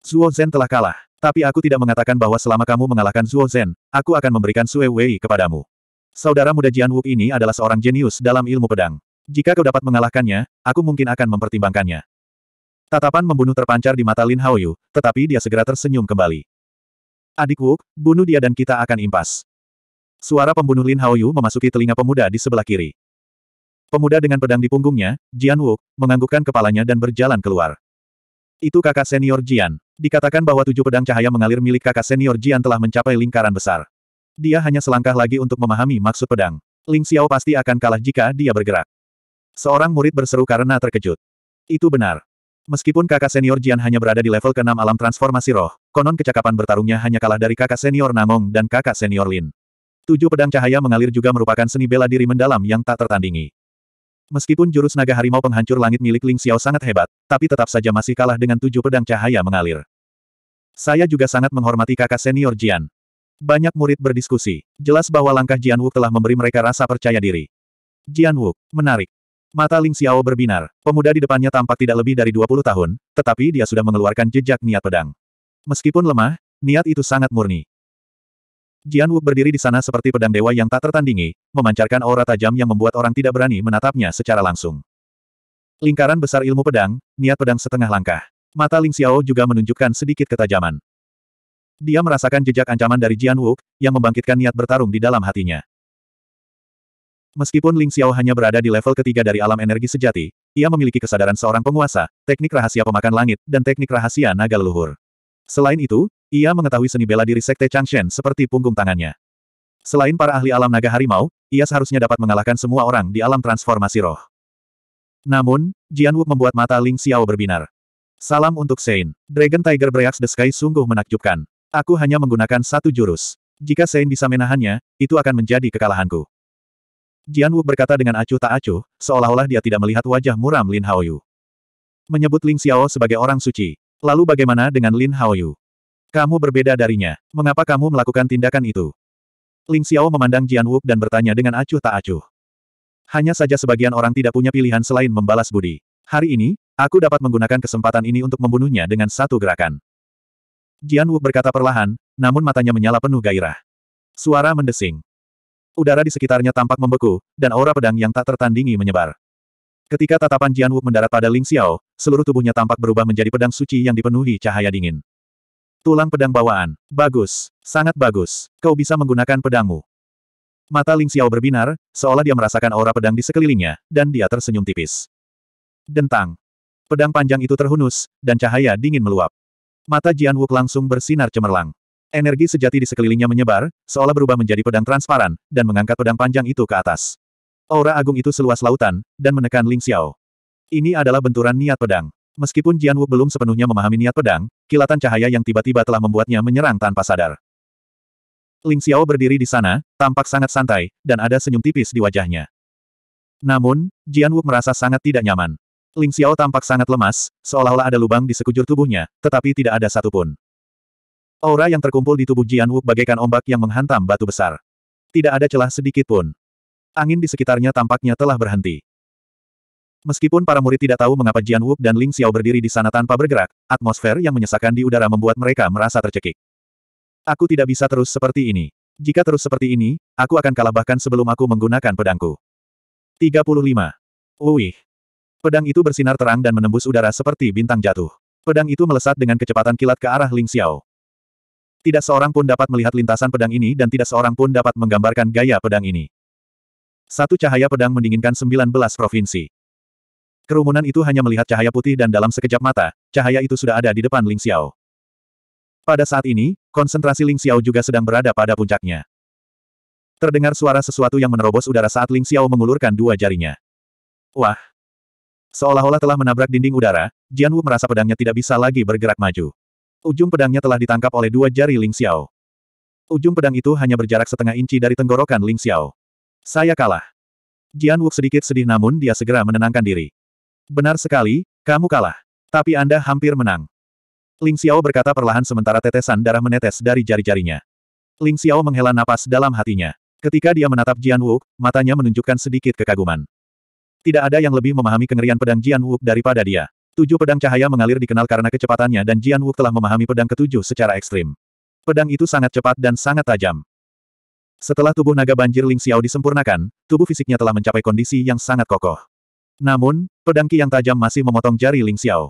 Zuo Zhen telah kalah. Tapi aku tidak mengatakan bahwa selama kamu mengalahkan Zuo Zhen, aku akan memberikan Sue Wei kepadamu. Saudara muda Jian Wuk ini adalah seorang jenius dalam ilmu pedang. Jika kau dapat mengalahkannya, aku mungkin akan mempertimbangkannya. Tatapan membunuh terpancar di mata Lin Haoyu, tetapi dia segera tersenyum kembali. Adik Wuk, bunuh dia dan kita akan impas. Suara pembunuh Lin Haoyu memasuki telinga pemuda di sebelah kiri. Pemuda dengan pedang di punggungnya, Jian Wuk, menganggukkan kepalanya dan berjalan keluar. Itu kakak senior Jian. Dikatakan bahwa tujuh pedang cahaya mengalir milik kakak senior Jian telah mencapai lingkaran besar. Dia hanya selangkah lagi untuk memahami maksud pedang. Ling Xiao pasti akan kalah jika dia bergerak. Seorang murid berseru karena terkejut. Itu benar. Meskipun kakak senior Jian hanya berada di level ke-6 alam transformasi roh, konon kecakapan bertarungnya hanya kalah dari kakak senior Namong dan kakak senior Lin. Tujuh pedang cahaya mengalir juga merupakan seni bela diri mendalam yang tak tertandingi. Meskipun jurus naga harimau penghancur langit milik Ling Xiao sangat hebat, tapi tetap saja masih kalah dengan tujuh pedang cahaya mengalir. Saya juga sangat menghormati kakak senior Jian. Banyak murid berdiskusi. Jelas bahwa langkah Jian Wu telah memberi mereka rasa percaya diri. Jian Wu, menarik. Mata Ling Xiao berbinar. Pemuda di depannya tampak tidak lebih dari 20 tahun, tetapi dia sudah mengeluarkan jejak niat pedang. Meskipun lemah, niat itu sangat murni. Jian Wu berdiri di sana seperti pedang dewa yang tak tertandingi, memancarkan aura tajam yang membuat orang tidak berani menatapnya secara langsung. Lingkaran besar ilmu pedang, niat pedang setengah langkah. Mata Ling Xiao juga menunjukkan sedikit ketajaman. Dia merasakan jejak ancaman dari Jian Wuk, yang membangkitkan niat bertarung di dalam hatinya. Meskipun Ling Xiao hanya berada di level ketiga dari alam energi sejati, ia memiliki kesadaran seorang penguasa, teknik rahasia pemakan langit, dan teknik rahasia naga leluhur. Selain itu, ia mengetahui seni bela diri Sekte Changshen seperti punggung tangannya. Selain para ahli alam naga harimau, ia seharusnya dapat mengalahkan semua orang di alam transformasi roh. Namun, Jian Wuk membuat mata Ling Xiao berbinar. Salam untuk Sein. Dragon Tiger Breaks the Sky sungguh menakjubkan. Aku hanya menggunakan satu jurus. Jika Sein bisa menahannya, itu akan menjadi kekalahanku. Jian Wu berkata dengan acuh tak acuh, seolah-olah dia tidak melihat wajah muram Lin Haoyu. Menyebut Ling Xiao sebagai orang suci. Lalu bagaimana dengan Lin Haoyu? Kamu berbeda darinya. Mengapa kamu melakukan tindakan itu? Ling Xiao memandang Jian Wu dan bertanya dengan acuh tak acuh. Hanya saja sebagian orang tidak punya pilihan selain membalas budi. Hari ini, aku dapat menggunakan kesempatan ini untuk membunuhnya dengan satu gerakan. Jian Wu berkata perlahan, namun matanya menyala penuh gairah. Suara mendesing. Udara di sekitarnya tampak membeku, dan aura pedang yang tak tertandingi menyebar. Ketika tatapan Jian Wu mendarat pada Ling Xiao, seluruh tubuhnya tampak berubah menjadi pedang suci yang dipenuhi cahaya dingin. Tulang pedang bawaan. Bagus. Sangat bagus. Kau bisa menggunakan pedangmu. Mata Ling Xiao berbinar, seolah dia merasakan aura pedang di sekelilingnya, dan dia tersenyum tipis. Dentang. Pedang panjang itu terhunus, dan cahaya dingin meluap. Mata Jian Wuk langsung bersinar cemerlang. Energi sejati di sekelilingnya menyebar, seolah berubah menjadi pedang transparan, dan mengangkat pedang panjang itu ke atas. Aura agung itu seluas lautan, dan menekan Ling Xiao. Ini adalah benturan niat pedang. Meskipun Jian Wuk belum sepenuhnya memahami niat pedang, kilatan cahaya yang tiba-tiba telah membuatnya menyerang tanpa sadar. Ling Xiao berdiri di sana, tampak sangat santai, dan ada senyum tipis di wajahnya. Namun, Jian Wuk merasa sangat tidak nyaman. Ling Xiao tampak sangat lemas, seolah-olah ada lubang di sekujur tubuhnya, tetapi tidak ada satupun. Aura yang terkumpul di tubuh Jian Wu bagaikan ombak yang menghantam batu besar. Tidak ada celah sedikit pun. Angin di sekitarnya tampaknya telah berhenti. Meskipun para murid tidak tahu mengapa Jian Wu dan Ling Xiao berdiri di sana tanpa bergerak, atmosfer yang menyesakan di udara membuat mereka merasa tercekik. Aku tidak bisa terus seperti ini. Jika terus seperti ini, aku akan kalah bahkan sebelum aku menggunakan pedangku. 35. Wih. Pedang itu bersinar terang dan menembus udara seperti bintang jatuh. Pedang itu melesat dengan kecepatan kilat ke arah Ling Xiao. Tidak seorang pun dapat melihat lintasan pedang ini dan tidak seorang pun dapat menggambarkan gaya pedang ini. Satu cahaya pedang mendinginkan 19 provinsi. Kerumunan itu hanya melihat cahaya putih dan dalam sekejap mata, cahaya itu sudah ada di depan Ling Xiao. Pada saat ini, konsentrasi Ling Xiao juga sedang berada pada puncaknya. Terdengar suara sesuatu yang menerobos udara saat Ling Xiao mengulurkan dua jarinya. Wah, Seolah-olah telah menabrak dinding udara, Jian Wu merasa pedangnya tidak bisa lagi bergerak maju. Ujung pedangnya telah ditangkap oleh dua jari Ling Xiao. Ujung pedang itu hanya berjarak setengah inci dari tenggorokan Ling Xiao. Saya kalah. Jian Wu sedikit sedih namun dia segera menenangkan diri. Benar sekali, kamu kalah. Tapi Anda hampir menang. Ling Xiao berkata perlahan sementara tetesan darah menetes dari jari-jarinya. Ling Xiao menghela napas dalam hatinya. Ketika dia menatap Jian Wu, matanya menunjukkan sedikit kekaguman. Tidak ada yang lebih memahami kengerian pedang Jian Wuk daripada dia. Tujuh pedang cahaya mengalir dikenal karena kecepatannya dan Jian Wuk telah memahami pedang ketujuh secara ekstrim. Pedang itu sangat cepat dan sangat tajam. Setelah tubuh naga banjir Ling Xiao disempurnakan, tubuh fisiknya telah mencapai kondisi yang sangat kokoh. Namun, pedang Qi yang tajam masih memotong jari Ling Xiao.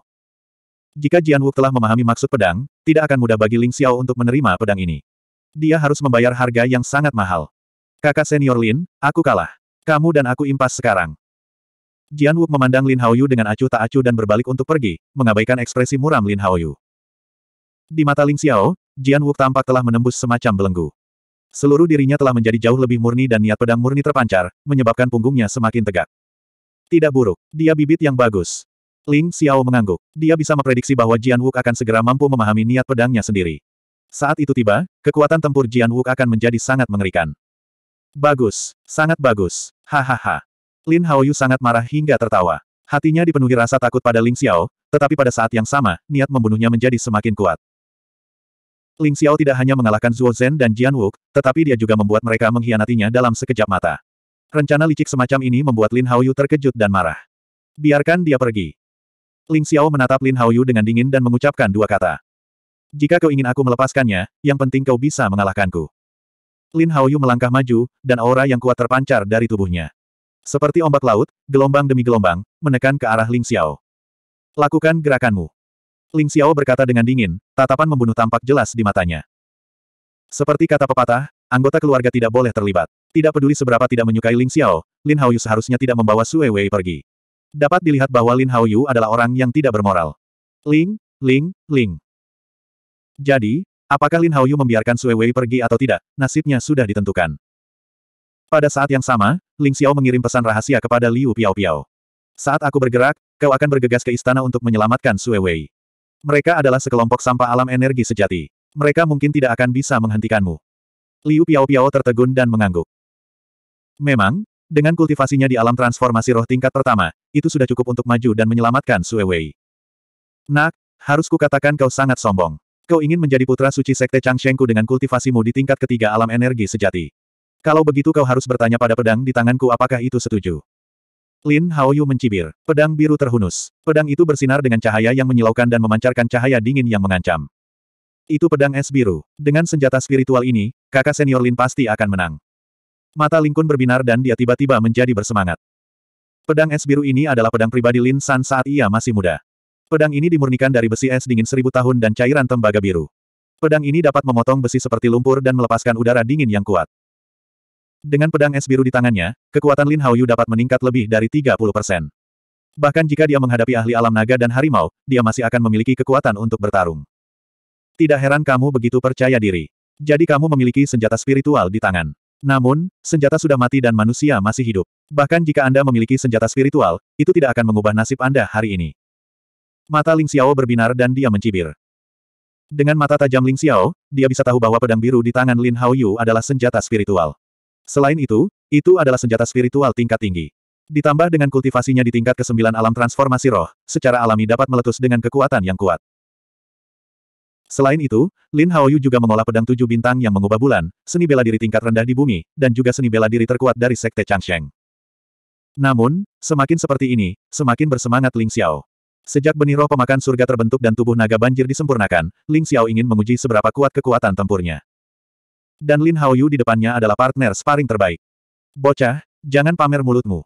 Jika Jian Wuk telah memahami maksud pedang, tidak akan mudah bagi Ling Xiao untuk menerima pedang ini. Dia harus membayar harga yang sangat mahal. Kakak senior Lin, aku kalah. Kamu dan aku impas sekarang. Jian Wu memandang Lin Haoyu dengan acuh tak acuh dan berbalik untuk pergi, mengabaikan ekspresi muram Lin Haoyu. Di mata Ling Xiao, Jian Wu tampak telah menembus semacam belenggu. Seluruh dirinya telah menjadi jauh lebih murni dan niat pedang murni terpancar, menyebabkan punggungnya semakin tegak. Tidak buruk, dia bibit yang bagus. Ling Xiao mengangguk. Dia bisa memprediksi bahwa Jian Wuk akan segera mampu memahami niat pedangnya sendiri. Saat itu tiba, kekuatan tempur Jian Wuk akan menjadi sangat mengerikan. Bagus, sangat bagus. Hahaha. Lin Haoyu sangat marah hingga tertawa. Hatinya dipenuhi rasa takut pada Ling Xiao, tetapi pada saat yang sama, niat membunuhnya menjadi semakin kuat. Ling Xiao tidak hanya mengalahkan Zhuo Zhen dan Jian Wuk, tetapi dia juga membuat mereka mengkhianatinya dalam sekejap mata. Rencana licik semacam ini membuat Lin Haoyu terkejut dan marah. Biarkan dia pergi. Ling Xiao menatap Lin Haoyu dengan dingin dan mengucapkan dua kata. Jika kau ingin aku melepaskannya, yang penting kau bisa mengalahkanku. Lin Haoyu melangkah maju, dan aura yang kuat terpancar dari tubuhnya. Seperti ombak laut, gelombang demi gelombang, menekan ke arah Ling Xiao. Lakukan gerakanmu. Ling Xiao berkata dengan dingin, tatapan membunuh tampak jelas di matanya. Seperti kata pepatah, anggota keluarga tidak boleh terlibat. Tidak peduli seberapa tidak menyukai Ling Xiao, Lin Hao Yu seharusnya tidak membawa Sue Wei pergi. Dapat dilihat bahwa Lin Hao Yu adalah orang yang tidak bermoral. Ling, Ling, Ling. Jadi, apakah Lin Hao Yu membiarkan Sue Wei pergi atau tidak, nasibnya sudah ditentukan. Pada saat yang sama, Ling Xiao mengirim pesan rahasia kepada Liu Piao Piao. Saat aku bergerak, kau akan bergegas ke istana untuk menyelamatkan Sue Wei. Mereka adalah sekelompok sampah alam energi sejati. Mereka mungkin tidak akan bisa menghentikanmu. Liu Piao Piao tertegun dan mengangguk. Memang, dengan kultivasinya di alam transformasi roh tingkat pertama, itu sudah cukup untuk maju dan menyelamatkan Sue Wei. Nak, harus kukatakan kau sangat sombong. Kau ingin menjadi putra suci Sekte Changshengku dengan kultivasimu di tingkat ketiga alam energi sejati. Kalau begitu kau harus bertanya pada pedang di tanganku apakah itu setuju. Lin Haoyu mencibir. Pedang biru terhunus. Pedang itu bersinar dengan cahaya yang menyilaukan dan memancarkan cahaya dingin yang mengancam. Itu pedang es biru. Dengan senjata spiritual ini, kakak senior Lin pasti akan menang. Mata Lingkun berbinar dan dia tiba-tiba menjadi bersemangat. Pedang es biru ini adalah pedang pribadi Lin San saat ia masih muda. Pedang ini dimurnikan dari besi es dingin seribu tahun dan cairan tembaga biru. Pedang ini dapat memotong besi seperti lumpur dan melepaskan udara dingin yang kuat. Dengan pedang es biru di tangannya, kekuatan Lin Haoyu dapat meningkat lebih dari 30 persen. Bahkan jika dia menghadapi ahli alam naga dan harimau, dia masih akan memiliki kekuatan untuk bertarung. Tidak heran kamu begitu percaya diri. Jadi kamu memiliki senjata spiritual di tangan. Namun, senjata sudah mati dan manusia masih hidup. Bahkan jika Anda memiliki senjata spiritual, itu tidak akan mengubah nasib Anda hari ini. Mata Ling Xiao berbinar dan dia mencibir. Dengan mata tajam Ling Xiao, dia bisa tahu bahwa pedang biru di tangan Lin Hao Yu adalah senjata spiritual. Selain itu, itu adalah senjata spiritual tingkat tinggi. Ditambah dengan kultivasinya di tingkat ke-9 alam transformasi roh, secara alami dapat meletus dengan kekuatan yang kuat. Selain itu, Lin Haoyu juga mengolah pedang tujuh bintang yang mengubah bulan, seni bela diri tingkat rendah di bumi, dan juga seni bela diri terkuat dari Sekte Changsheng. Namun, semakin seperti ini, semakin bersemangat Ling Xiao. Sejak benih roh pemakan surga terbentuk dan tubuh naga banjir disempurnakan, Ling Xiao ingin menguji seberapa kuat kekuatan tempurnya. Dan Lin Haoyu di depannya adalah partner sparring terbaik. Bocah, jangan pamer mulutmu.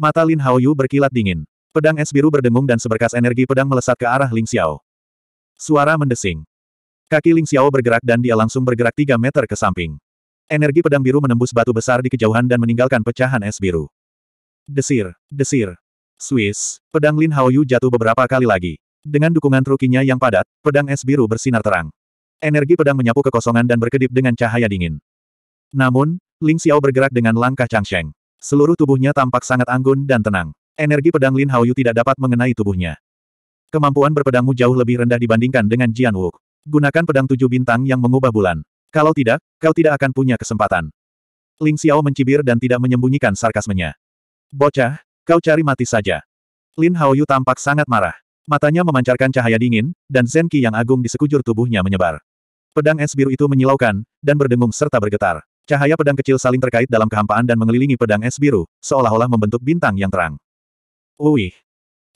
Mata Lin Haoyu berkilat dingin. Pedang es biru berdengung dan seberkas energi pedang melesat ke arah Ling Xiao. Suara mendesing. Kaki Ling Xiao bergerak dan dia langsung bergerak 3 meter ke samping. Energi pedang biru menembus batu besar di kejauhan dan meninggalkan pecahan es biru. Desir, desir. Swiss, pedang Lin Haoyu jatuh beberapa kali lagi. Dengan dukungan trukinya yang padat, pedang es biru bersinar terang. Energi pedang menyapu kekosongan dan berkedip dengan cahaya dingin. Namun, Ling Xiao bergerak dengan langkah Changsheng. Seluruh tubuhnya tampak sangat anggun dan tenang. Energi pedang Lin Haoyu tidak dapat mengenai tubuhnya. Kemampuan berpedangmu jauh lebih rendah dibandingkan dengan Jian Wu. Gunakan pedang tujuh bintang yang mengubah bulan. Kalau tidak, kau tidak akan punya kesempatan. Ling Xiao mencibir dan tidak menyembunyikan sarkasmenya. Bocah, kau cari mati saja. Lin Haoyu tampak sangat marah. Matanya memancarkan cahaya dingin, dan Zenki yang agung di sekujur tubuhnya menyebar. Pedang es biru itu menyilaukan, dan berdengung serta bergetar. Cahaya pedang kecil saling terkait dalam kehampaan dan mengelilingi pedang es biru, seolah-olah membentuk bintang yang terang. Uih!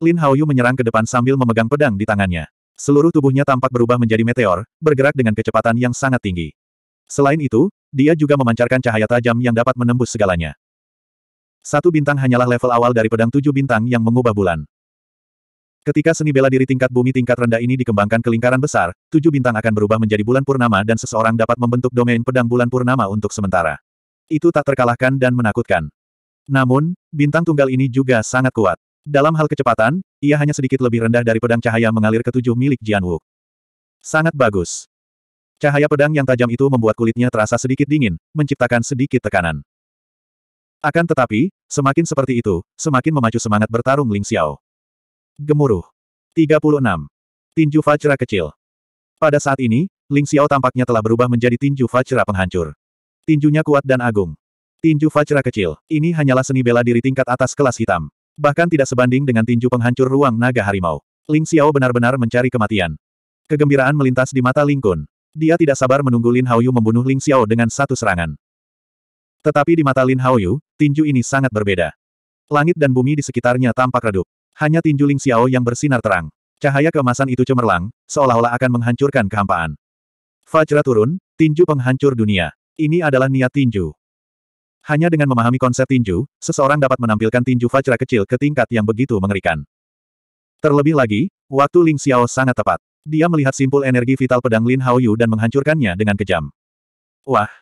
Lin Haoyu menyerang ke depan sambil memegang pedang di tangannya. Seluruh tubuhnya tampak berubah menjadi meteor, bergerak dengan kecepatan yang sangat tinggi. Selain itu, dia juga memancarkan cahaya tajam yang dapat menembus segalanya. Satu bintang hanyalah level awal dari pedang tujuh bintang yang mengubah bulan. Ketika seni bela diri tingkat bumi tingkat rendah ini dikembangkan ke lingkaran besar, tujuh bintang akan berubah menjadi bulan purnama dan seseorang dapat membentuk domain pedang bulan purnama untuk sementara. Itu tak terkalahkan dan menakutkan. Namun, bintang tunggal ini juga sangat kuat. Dalam hal kecepatan, ia hanya sedikit lebih rendah dari pedang cahaya mengalir ke tujuh milik Jian Wu. Sangat bagus. Cahaya pedang yang tajam itu membuat kulitnya terasa sedikit dingin, menciptakan sedikit tekanan. Akan tetapi, semakin seperti itu, semakin memacu semangat bertarung Ling Xiao. Gemuruh. 36. Tinju Vajra kecil. Pada saat ini, Ling Xiao tampaknya telah berubah menjadi tinju Vajra penghancur. Tinjunya kuat dan agung. Tinju Vajra kecil, ini hanyalah seni bela diri tingkat atas kelas hitam. Bahkan tidak sebanding dengan tinju penghancur ruang naga harimau. Ling Xiao benar-benar mencari kematian. Kegembiraan melintas di mata Ling Kun. Dia tidak sabar menunggu Lin Haoyu membunuh Ling Xiao dengan satu serangan. Tetapi di mata Lin Haoyu, tinju ini sangat berbeda. Langit dan bumi di sekitarnya tampak redup. Hanya tinju Ling Xiao yang bersinar terang. Cahaya kemasan itu cemerlang, seolah-olah akan menghancurkan kehampaan. Fajra turun, tinju penghancur dunia. Ini adalah niat tinju. Hanya dengan memahami konsep tinju, seseorang dapat menampilkan tinju Fajra kecil ke tingkat yang begitu mengerikan. Terlebih lagi, waktu Ling Xiao sangat tepat. Dia melihat simpul energi vital pedang Lin Haoyu dan menghancurkannya dengan kejam. Wah!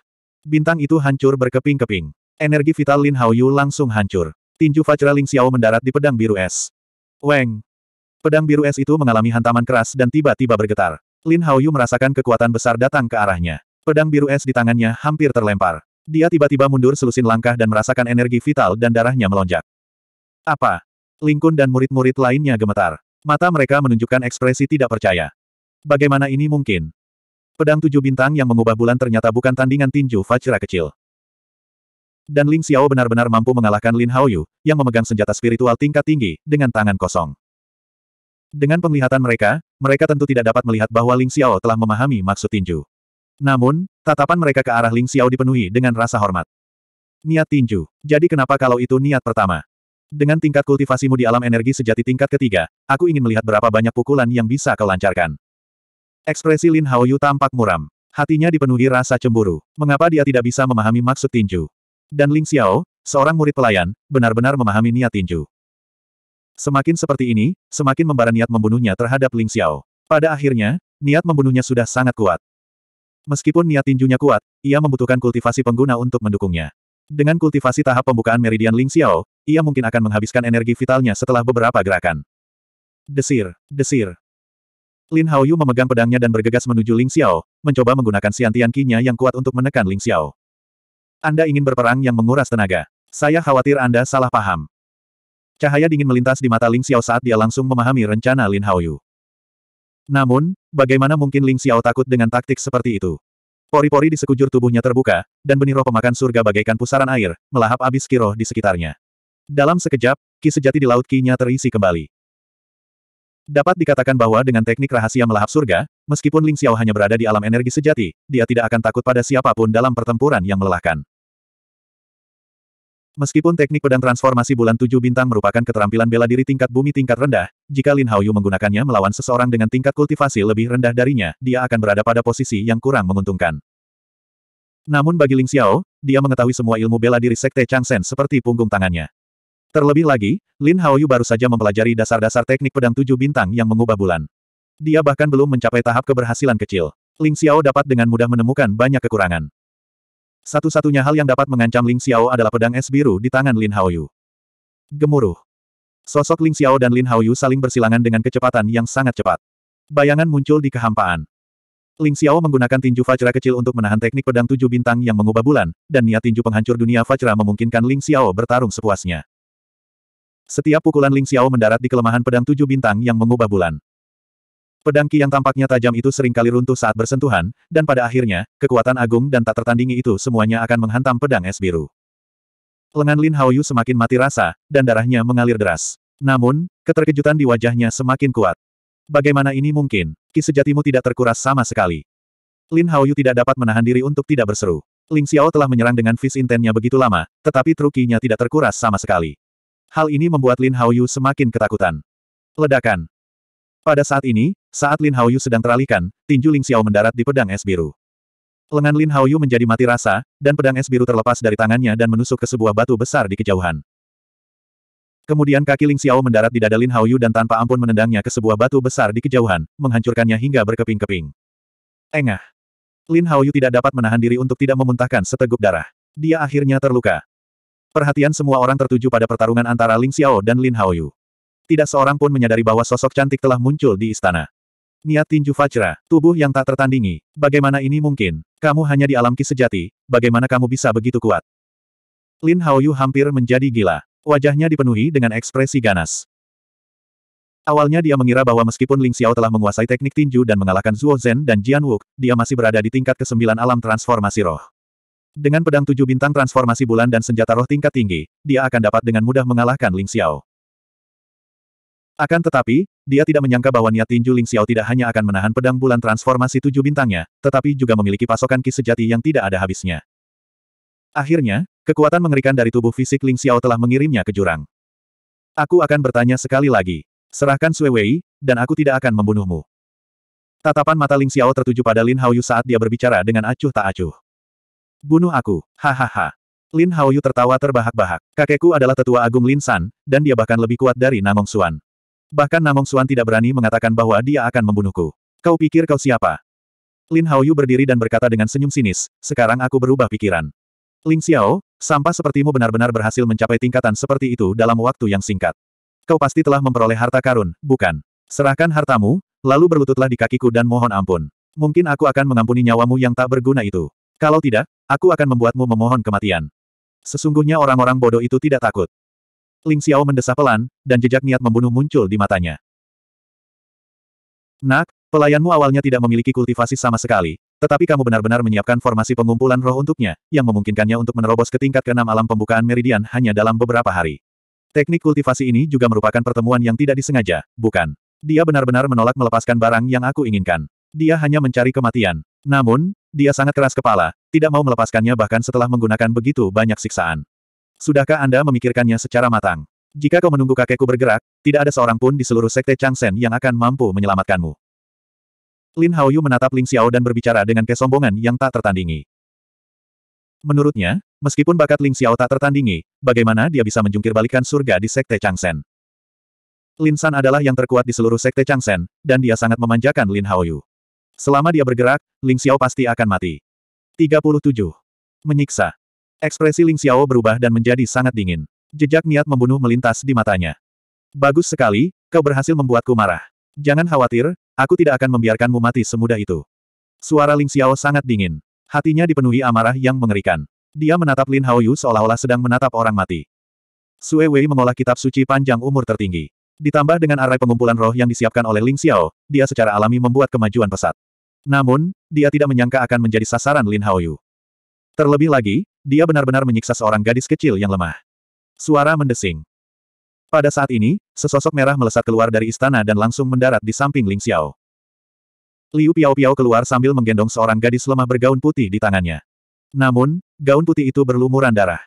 Bintang itu hancur berkeping-keping. Energi vital Lin Haoyu langsung hancur. Tinju Fajra Ling Xiao mendarat di pedang biru es. Weng! Pedang biru es itu mengalami hantaman keras dan tiba-tiba bergetar. Lin Haoyu merasakan kekuatan besar datang ke arahnya. Pedang biru es di tangannya hampir terlempar. Dia tiba-tiba mundur selusin langkah dan merasakan energi vital dan darahnya melonjak. Apa? Lingkun dan murid-murid lainnya gemetar. Mata mereka menunjukkan ekspresi tidak percaya. Bagaimana ini mungkin? Pedang tujuh bintang yang mengubah bulan ternyata bukan tandingan tinju Fajra kecil. Dan Ling Xiao benar-benar mampu mengalahkan Lin Haoyu, yang memegang senjata spiritual tingkat tinggi, dengan tangan kosong. Dengan penglihatan mereka, mereka tentu tidak dapat melihat bahwa Ling Xiao telah memahami maksud tinju. Namun, tatapan mereka ke arah Ling Xiao dipenuhi dengan rasa hormat. Niat tinju. Jadi kenapa kalau itu niat pertama? Dengan tingkat kultivasimu di alam energi sejati tingkat ketiga, aku ingin melihat berapa banyak pukulan yang bisa kau lancarkan. Ekspresi Lin Haoyu tampak muram. Hatinya dipenuhi rasa cemburu. Mengapa dia tidak bisa memahami maksud tinju? Dan Ling Xiao, seorang murid pelayan, benar-benar memahami niat tinju. Semakin seperti ini, semakin membara niat membunuhnya terhadap Ling Xiao. Pada akhirnya, niat membunuhnya sudah sangat kuat. Meskipun niat tinjunya kuat, ia membutuhkan kultivasi pengguna untuk mendukungnya. Dengan kultivasi tahap pembukaan meridian Ling Xiao, ia mungkin akan menghabiskan energi vitalnya setelah beberapa gerakan. Desir, desir. Lin Haoyu memegang pedangnya dan bergegas menuju Ling Xiao, mencoba menggunakan siantian kinya yang kuat untuk menekan Ling Xiao. Anda ingin berperang yang menguras tenaga. Saya khawatir Anda salah paham. Cahaya dingin melintas di mata Ling Xiao saat dia langsung memahami rencana Lin Haoyu. Namun, bagaimana mungkin Ling Xiao takut dengan taktik seperti itu? Pori-pori di sekujur tubuhnya terbuka, dan benih roh pemakan surga bagaikan pusaran air, melahap abis kiroh di sekitarnya. Dalam sekejap, ki sejati di laut kinya terisi kembali. Dapat dikatakan bahwa dengan teknik rahasia melahap surga, meskipun Ling Xiao hanya berada di alam energi sejati, dia tidak akan takut pada siapapun dalam pertempuran yang melelahkan. Meskipun teknik pedang transformasi bulan tujuh bintang merupakan keterampilan bela diri tingkat bumi tingkat rendah, jika Lin Haoyu menggunakannya melawan seseorang dengan tingkat kultivasi lebih rendah darinya, dia akan berada pada posisi yang kurang menguntungkan. Namun bagi Ling Xiao, dia mengetahui semua ilmu bela diri Sekte Changsen seperti punggung tangannya. Terlebih lagi, Lin Haoyu baru saja mempelajari dasar-dasar teknik pedang tujuh bintang yang mengubah bulan. Dia bahkan belum mencapai tahap keberhasilan kecil. Ling Xiao dapat dengan mudah menemukan banyak kekurangan. Satu-satunya hal yang dapat mengancam Ling Xiao adalah pedang es biru di tangan Lin Haoyu. Gemuruh. Sosok Ling Xiao dan Lin Haoyu saling bersilangan dengan kecepatan yang sangat cepat. Bayangan muncul di kehampaan. Ling Xiao menggunakan tinju Fajra kecil untuk menahan teknik pedang tujuh bintang yang mengubah bulan, dan niat tinju penghancur dunia Fajra memungkinkan Ling Xiao bertarung sepuasnya. Setiap pukulan Ling Xiao mendarat di kelemahan pedang tujuh bintang yang mengubah bulan. Pedang Ki yang tampaknya tajam itu seringkali runtuh saat bersentuhan, dan pada akhirnya, kekuatan agung dan tak tertandingi itu semuanya akan menghantam pedang es biru. Lengan Lin Haoyu semakin mati rasa, dan darahnya mengalir deras. Namun, keterkejutan di wajahnya semakin kuat. Bagaimana ini mungkin? Ki sejatimu tidak terkuras sama sekali. Lin Haoyu tidak dapat menahan diri untuk tidak berseru. Ling Xiao telah menyerang dengan vis intennya begitu lama, tetapi trukinya tidak terkuras sama sekali. Hal ini membuat Lin Haoyu semakin ketakutan. Ledakan. Pada saat ini, saat Lin Haoyu sedang teralihkan, tinju Ling Xiao mendarat di pedang es biru. Lengan Lin Haoyu menjadi mati rasa, dan pedang es biru terlepas dari tangannya dan menusuk ke sebuah batu besar di kejauhan. Kemudian kaki Ling Xiao mendarat di dada Lin Haoyu dan tanpa ampun menendangnya ke sebuah batu besar di kejauhan, menghancurkannya hingga berkeping-keping. Engah. Lin Haoyu tidak dapat menahan diri untuk tidak memuntahkan seteguk darah. Dia akhirnya terluka. Perhatian semua orang tertuju pada pertarungan antara Ling Xiao dan Lin Haoyu. Tidak seorang pun menyadari bahwa sosok cantik telah muncul di istana. Niat tinju Fajra, tubuh yang tak tertandingi, bagaimana ini mungkin? Kamu hanya di alam ki sejati, bagaimana kamu bisa begitu kuat? Lin Haoyu hampir menjadi gila. Wajahnya dipenuhi dengan ekspresi ganas. Awalnya dia mengira bahwa meskipun Ling Xiao telah menguasai teknik tinju dan mengalahkan Zhuo Zhen dan Jian Wuk, dia masih berada di tingkat ke-9 alam transformasi roh. Dengan pedang tujuh bintang transformasi bulan dan senjata roh tingkat tinggi, dia akan dapat dengan mudah mengalahkan Ling Xiao. Akan tetapi, dia tidak menyangka bahwa niat tinju Ling Xiao tidak hanya akan menahan pedang bulan transformasi tujuh bintangnya, tetapi juga memiliki pasokan ki sejati yang tidak ada habisnya. Akhirnya, kekuatan mengerikan dari tubuh fisik Ling Xiao telah mengirimnya ke jurang. Aku akan bertanya sekali lagi. Serahkan Sui Wei, dan aku tidak akan membunuhmu. Tatapan mata Ling Xiao tertuju pada Lin Haoyu saat dia berbicara dengan acuh tak acuh. Bunuh aku, hahaha. Lin Haoyu tertawa terbahak-bahak. Kakekku adalah tetua agung Lin San, dan dia bahkan lebih kuat dari Namong Xuan. Bahkan Namong Suan tidak berani mengatakan bahwa dia akan membunuhku. Kau pikir kau siapa? Lin Haoyu berdiri dan berkata dengan senyum sinis, sekarang aku berubah pikiran. Ling Xiao, sampah sepertimu benar-benar berhasil mencapai tingkatan seperti itu dalam waktu yang singkat. Kau pasti telah memperoleh harta karun, bukan? Serahkan hartamu, lalu berlututlah di kakiku dan mohon ampun. Mungkin aku akan mengampuni nyawamu yang tak berguna itu. Kalau tidak, aku akan membuatmu memohon kematian. Sesungguhnya orang-orang bodoh itu tidak takut. Ling Xiao mendesah pelan, dan jejak niat membunuh muncul di matanya. Nak, pelayanmu awalnya tidak memiliki kultivasi sama sekali, tetapi kamu benar-benar menyiapkan formasi pengumpulan roh untuknya, yang memungkinkannya untuk menerobos ke tingkat keenam alam pembukaan meridian hanya dalam beberapa hari. Teknik kultivasi ini juga merupakan pertemuan yang tidak disengaja, bukan? Dia benar-benar menolak melepaskan barang yang aku inginkan. Dia hanya mencari kematian. Namun, dia sangat keras kepala, tidak mau melepaskannya bahkan setelah menggunakan begitu banyak siksaan. Sudahkah Anda memikirkannya secara matang? Jika kau menunggu kakekku bergerak, tidak ada seorang pun di seluruh sekte Changsen yang akan mampu menyelamatkanmu. Lin Haoyu menatap Ling Xiao dan berbicara dengan kesombongan yang tak tertandingi. Menurutnya, meskipun bakat Ling Xiao tak tertandingi, bagaimana dia bisa menjungkir surga di sekte Changsen? Lin San adalah yang terkuat di seluruh sekte Changsen, dan dia sangat memanjakan Lin Haoyu. Selama dia bergerak, Ling Xiao pasti akan mati. 37. Menyiksa. Ekspresi Ling Xiao berubah dan menjadi sangat dingin. Jejak niat membunuh melintas di matanya. Bagus sekali, kau berhasil membuatku marah. Jangan khawatir, aku tidak akan membiarkanmu mati semudah itu. Suara Ling Xiao sangat dingin. Hatinya dipenuhi amarah yang mengerikan. Dia menatap Lin Haoyu seolah-olah sedang menatap orang mati. Sue Wei mengolah kitab suci panjang umur tertinggi. Ditambah dengan arai pengumpulan roh yang disiapkan oleh Ling Xiao, dia secara alami membuat kemajuan pesat. Namun, dia tidak menyangka akan menjadi sasaran Lin Haoyu. Terlebih lagi, dia benar-benar menyiksa seorang gadis kecil yang lemah. Suara mendesing. Pada saat ini, sesosok merah melesat keluar dari istana dan langsung mendarat di samping Ling Xiao. Liu Piao Piao keluar sambil menggendong seorang gadis lemah bergaun putih di tangannya. Namun, gaun putih itu berlumuran darah.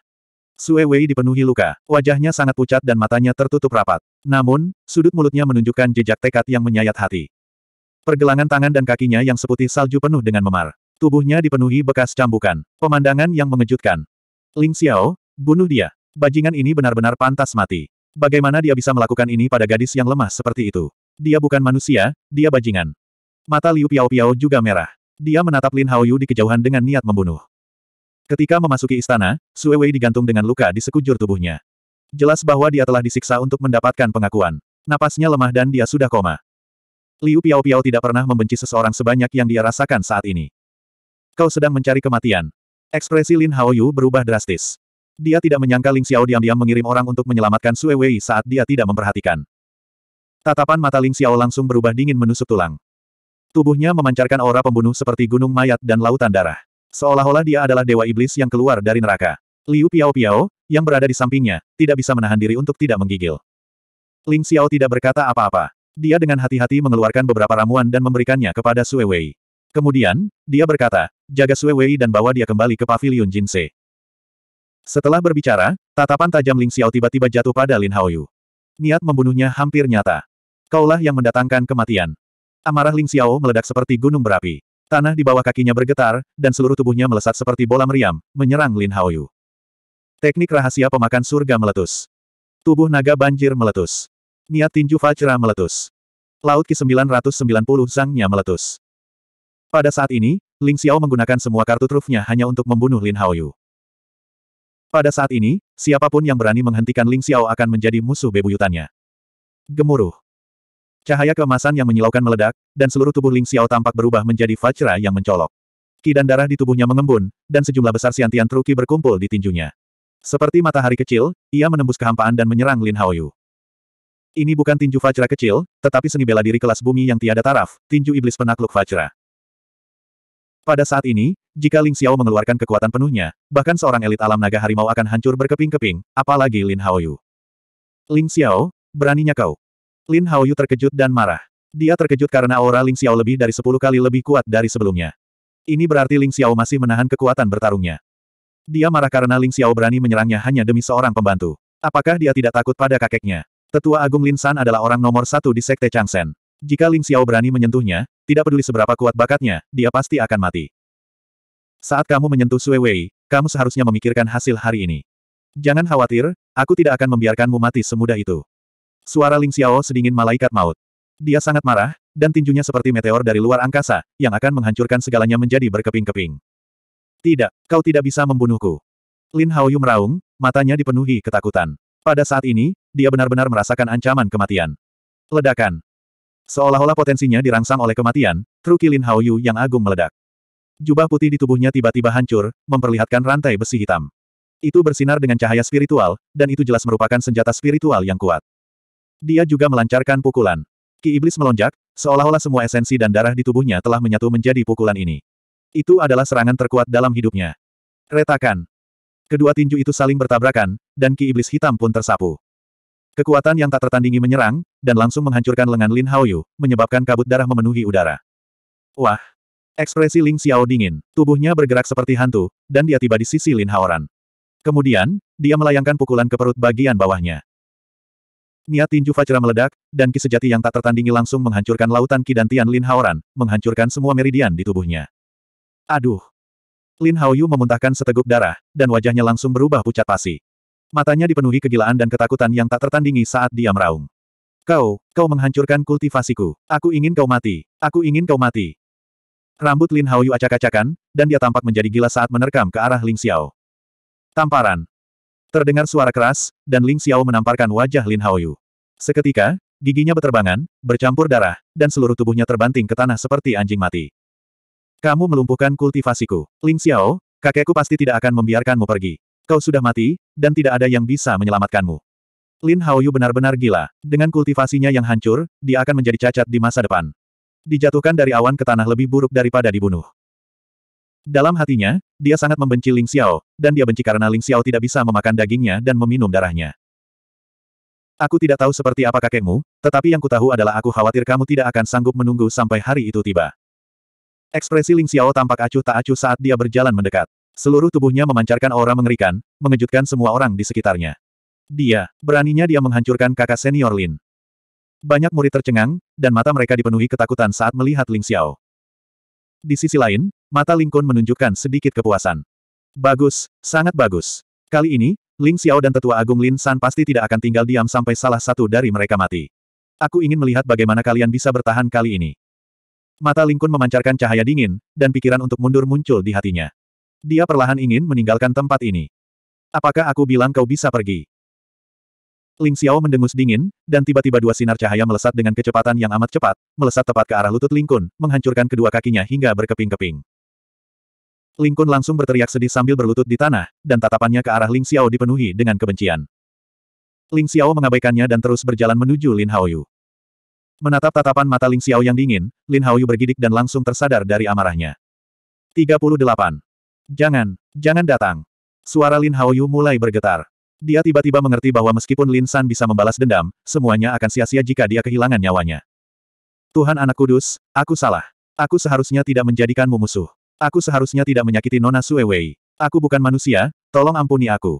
Sue Wei dipenuhi luka, wajahnya sangat pucat dan matanya tertutup rapat. Namun, sudut mulutnya menunjukkan jejak tekad yang menyayat hati. Pergelangan tangan dan kakinya yang seputih salju penuh dengan memar. Tubuhnya dipenuhi bekas cambukan. Pemandangan yang mengejutkan. Ling Xiao, bunuh dia. Bajingan ini benar-benar pantas mati. Bagaimana dia bisa melakukan ini pada gadis yang lemah seperti itu? Dia bukan manusia, dia bajingan. Mata Liu Piao Piao juga merah. Dia menatap Lin Haoyu di kejauhan dengan niat membunuh. Ketika memasuki istana, Sue Wei digantung dengan luka di sekujur tubuhnya. Jelas bahwa dia telah disiksa untuk mendapatkan pengakuan. Napasnya lemah dan dia sudah koma. Liu Piao Piao tidak pernah membenci seseorang sebanyak yang dia rasakan saat ini. Kau sedang mencari kematian. Ekspresi Lin Haoyu berubah drastis. Dia tidak menyangka Ling Xiao diam-diam mengirim orang untuk menyelamatkan Sue Wei saat dia tidak memperhatikan. Tatapan mata Ling Xiao langsung berubah dingin menusuk tulang. Tubuhnya memancarkan aura pembunuh seperti gunung mayat dan lautan darah. Seolah-olah dia adalah dewa iblis yang keluar dari neraka. Liu Piao Piao, yang berada di sampingnya, tidak bisa menahan diri untuk tidak menggigil. Ling Xiao tidak berkata apa-apa. Dia dengan hati-hati mengeluarkan beberapa ramuan dan memberikannya kepada Sue Wei. Kemudian, dia berkata, jaga Sue Wei dan bawa dia kembali ke pavilion Jinse. Setelah berbicara, tatapan tajam Ling Xiao tiba-tiba jatuh pada Lin Haoyu. Niat membunuhnya hampir nyata. Kaulah yang mendatangkan kematian. Amarah Ling Xiao meledak seperti gunung berapi. Tanah di bawah kakinya bergetar, dan seluruh tubuhnya melesat seperti bola meriam, menyerang Lin Haoyu. Teknik rahasia pemakan surga meletus. Tubuh naga banjir meletus. Niat tinju Vajra meletus. Laut Ki-990 zangnya meletus. Pada saat ini, Ling Xiao menggunakan semua kartu trufnya hanya untuk membunuh Lin Haoyu. Pada saat ini, siapapun yang berani menghentikan Ling Xiao akan menjadi musuh bebuyutannya. Gemuruh. Cahaya keemasan yang menyilaukan meledak, dan seluruh tubuh Ling Xiao tampak berubah menjadi Vajra yang mencolok. Ki dan darah di tubuhnya mengembun, dan sejumlah besar siantian truki berkumpul di tinjunya. Seperti matahari kecil, ia menembus kehampaan dan menyerang Lin Haoyu. Ini bukan tinju Vajra kecil, tetapi seni bela diri kelas bumi yang tiada taraf, tinju iblis penakluk Vajra. Pada saat ini, jika Ling Xiao mengeluarkan kekuatan penuhnya, bahkan seorang elit alam naga harimau akan hancur berkeping-keping, apalagi Lin Haoyu. Ling Xiao, beraninya kau. Lin Haoyu terkejut dan marah. Dia terkejut karena aura Ling Xiao lebih dari sepuluh kali lebih kuat dari sebelumnya. Ini berarti Ling Xiao masih menahan kekuatan bertarungnya. Dia marah karena Ling Xiao berani menyerangnya hanya demi seorang pembantu. Apakah dia tidak takut pada kakeknya? Tetua Agung Lin San adalah orang nomor satu di Sekte Changsen. Jika Ling Xiao berani menyentuhnya, tidak peduli seberapa kuat bakatnya, dia pasti akan mati. Saat kamu menyentuh Sui Wei, kamu seharusnya memikirkan hasil hari ini. Jangan khawatir, aku tidak akan membiarkanmu mati semudah itu. Suara Ling Xiao sedingin malaikat maut. Dia sangat marah, dan tinjunya seperti meteor dari luar angkasa, yang akan menghancurkan segalanya menjadi berkeping-keping. Tidak, kau tidak bisa membunuhku. Lin Haoyu meraung, matanya dipenuhi ketakutan. Pada saat ini, dia benar-benar merasakan ancaman kematian. Ledakan. Seolah-olah potensinya dirangsang oleh kematian, Truki Lin Haoyu yang agung meledak. Jubah putih di tubuhnya tiba-tiba hancur, memperlihatkan rantai besi hitam. Itu bersinar dengan cahaya spiritual, dan itu jelas merupakan senjata spiritual yang kuat. Dia juga melancarkan pukulan. Ki Iblis melonjak, seolah-olah semua esensi dan darah di tubuhnya telah menyatu menjadi pukulan ini. Itu adalah serangan terkuat dalam hidupnya. Retakan. Kedua tinju itu saling bertabrakan, dan Ki Iblis hitam pun tersapu. Kekuatan yang tak tertandingi menyerang, dan langsung menghancurkan lengan Lin Haoyu, menyebabkan kabut darah memenuhi udara. Wah! Ekspresi Ling Xiao dingin, tubuhnya bergerak seperti hantu, dan dia tiba di sisi Lin Haoran. Kemudian, dia melayangkan pukulan ke perut bagian bawahnya. Niat tinju Fajra meledak, dan ki sejati yang tak tertandingi langsung menghancurkan lautan ki dan Tian Lin Haoran, menghancurkan semua meridian di tubuhnya. Aduh! Lin Haoyu memuntahkan seteguk darah, dan wajahnya langsung berubah pucat pasi. Matanya dipenuhi kegilaan dan ketakutan yang tak tertandingi saat dia meraung. Kau, kau menghancurkan kultivasiku. Aku ingin kau mati. Aku ingin kau mati. Rambut Lin Haoyu acak-acakan, dan dia tampak menjadi gila saat menerkam ke arah Ling Xiao. Tamparan. Terdengar suara keras, dan Ling Xiao menamparkan wajah Lin Haoyu. Seketika, giginya berterbangan, bercampur darah, dan seluruh tubuhnya terbanting ke tanah seperti anjing mati. Kamu melumpuhkan kultivasiku. Ling Xiao, kakekku pasti tidak akan membiarkanmu pergi. Kau sudah mati, dan tidak ada yang bisa menyelamatkanmu. Lin Haoyu benar-benar gila. Dengan kultivasinya yang hancur, dia akan menjadi cacat di masa depan. Dijatuhkan dari awan ke tanah lebih buruk daripada dibunuh. Dalam hatinya, dia sangat membenci Ling Xiao, dan dia benci karena Ling Xiao tidak bisa memakan dagingnya dan meminum darahnya. Aku tidak tahu seperti apa kakekmu, tetapi yang kutahu adalah aku khawatir kamu tidak akan sanggup menunggu sampai hari itu tiba. Ekspresi Ling Xiao tampak acuh tak acuh saat dia berjalan mendekat. Seluruh tubuhnya memancarkan aura mengerikan, mengejutkan semua orang di sekitarnya. Dia, beraninya dia menghancurkan kakak senior Lin. Banyak murid tercengang, dan mata mereka dipenuhi ketakutan saat melihat Ling Xiao. Di sisi lain, mata Ling Kun menunjukkan sedikit kepuasan. Bagus, sangat bagus. Kali ini, Ling Xiao dan Tetua Agung Lin San pasti tidak akan tinggal diam sampai salah satu dari mereka mati. Aku ingin melihat bagaimana kalian bisa bertahan kali ini. Mata Ling Kun memancarkan cahaya dingin, dan pikiran untuk mundur muncul di hatinya. Dia perlahan ingin meninggalkan tempat ini. Apakah aku bilang kau bisa pergi? Ling Xiao mendengus dingin, dan tiba-tiba dua sinar cahaya melesat dengan kecepatan yang amat cepat, melesat tepat ke arah lutut Ling Kun, menghancurkan kedua kakinya hingga berkeping-keping. Ling Kun langsung berteriak sedih sambil berlutut di tanah, dan tatapannya ke arah Ling Xiao dipenuhi dengan kebencian. Ling Xiao mengabaikannya dan terus berjalan menuju Lin Haoyu. Menatap tatapan mata Ling Xiao yang dingin, Lin Haoyu bergidik dan langsung tersadar dari amarahnya. 38. Jangan, jangan datang. Suara Lin Haoyu mulai bergetar. Dia tiba-tiba mengerti bahwa meskipun Lin San bisa membalas dendam, semuanya akan sia-sia jika dia kehilangan nyawanya. Tuhan anak kudus, aku salah. Aku seharusnya tidak menjadikanmu musuh. Aku seharusnya tidak menyakiti Nona Suewei. Aku bukan manusia, tolong ampuni aku.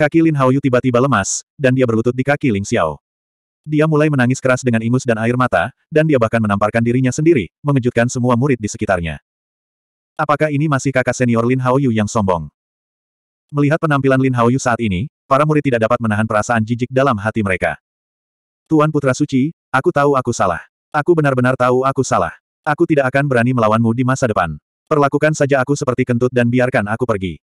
Kaki Lin Haoyu tiba-tiba lemas, dan dia berlutut di kaki Ling Xiao. Dia mulai menangis keras dengan ingus dan air mata, dan dia bahkan menamparkan dirinya sendiri, mengejutkan semua murid di sekitarnya. Apakah ini masih kakak senior Lin Haoyu yang sombong? Melihat penampilan Lin Haoyu saat ini, para murid tidak dapat menahan perasaan jijik dalam hati mereka. Tuan Putra Suci, aku tahu aku salah. Aku benar-benar tahu aku salah. Aku tidak akan berani melawanmu di masa depan. Perlakukan saja aku seperti kentut dan biarkan aku pergi.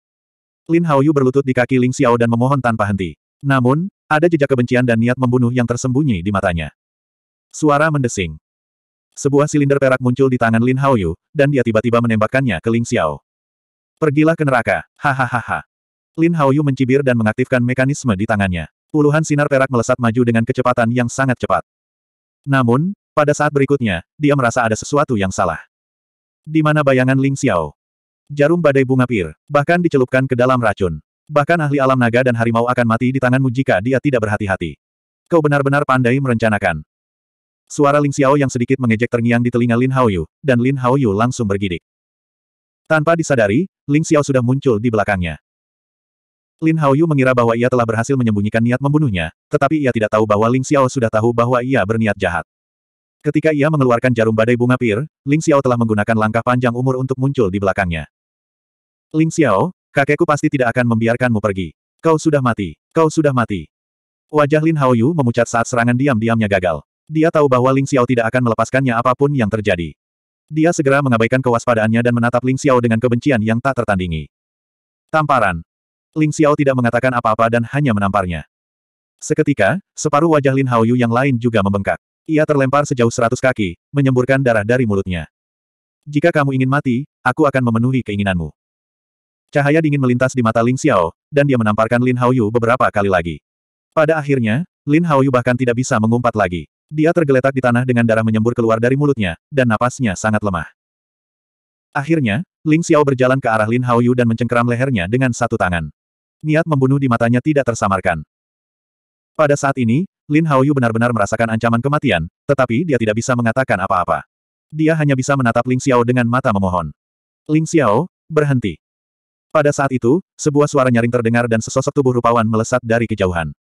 Lin Haoyu berlutut di kaki Ling Xiao dan memohon tanpa henti. Namun, ada jejak kebencian dan niat membunuh yang tersembunyi di matanya. Suara mendesing. Sebuah silinder perak muncul di tangan Lin Haoyu, dan dia tiba-tiba menembakkannya ke Ling Xiao. Pergilah ke neraka, hahaha. Lin Haoyu mencibir dan mengaktifkan mekanisme di tangannya. Puluhan sinar perak melesat maju dengan kecepatan yang sangat cepat. Namun, pada saat berikutnya, dia merasa ada sesuatu yang salah. Di mana bayangan Ling Xiao? Jarum badai bunga pir, bahkan dicelupkan ke dalam racun. Bahkan ahli alam naga dan harimau akan mati di tanganmu jika dia tidak berhati-hati. Kau benar-benar pandai merencanakan. Suara Ling Xiao yang sedikit mengejek terngiang di telinga Lin Haoyu, dan Lin Haoyu langsung bergidik. Tanpa disadari, Ling Xiao sudah muncul di belakangnya. Lin Haoyu mengira bahwa ia telah berhasil menyembunyikan niat membunuhnya, tetapi ia tidak tahu bahwa Ling Xiao sudah tahu bahwa ia berniat jahat. Ketika ia mengeluarkan jarum badai bunga pir, Ling Xiao telah menggunakan langkah panjang umur untuk muncul di belakangnya. Ling Xiao, kakekku pasti tidak akan membiarkanmu pergi. Kau sudah mati, kau sudah mati. Wajah Lin Haoyu memucat saat serangan diam-diamnya gagal. Dia tahu bahwa Ling Xiao tidak akan melepaskannya apapun yang terjadi. Dia segera mengabaikan kewaspadaannya dan menatap Ling Xiao dengan kebencian yang tak tertandingi. Tamparan. Ling Xiao tidak mengatakan apa-apa dan hanya menamparnya. Seketika, separuh wajah Lin Haoyu yang lain juga membengkak. Ia terlempar sejauh seratus kaki, menyemburkan darah dari mulutnya. Jika kamu ingin mati, aku akan memenuhi keinginanmu. Cahaya dingin melintas di mata Ling Xiao, dan dia menamparkan Lin Haoyu beberapa kali lagi. Pada akhirnya, Lin Haoyu bahkan tidak bisa mengumpat lagi. Dia tergeletak di tanah dengan darah menyembur keluar dari mulutnya, dan napasnya sangat lemah. Akhirnya, Ling Xiao berjalan ke arah Lin Haoyu dan mencengkeram lehernya dengan satu tangan. Niat membunuh di matanya tidak tersamarkan. Pada saat ini, Lin Haoyu benar-benar merasakan ancaman kematian, tetapi dia tidak bisa mengatakan apa-apa. Dia hanya bisa menatap Ling Xiao dengan mata memohon. Ling Xiao, berhenti. Pada saat itu, sebuah suara nyaring terdengar dan sesosok tubuh rupawan melesat dari kejauhan.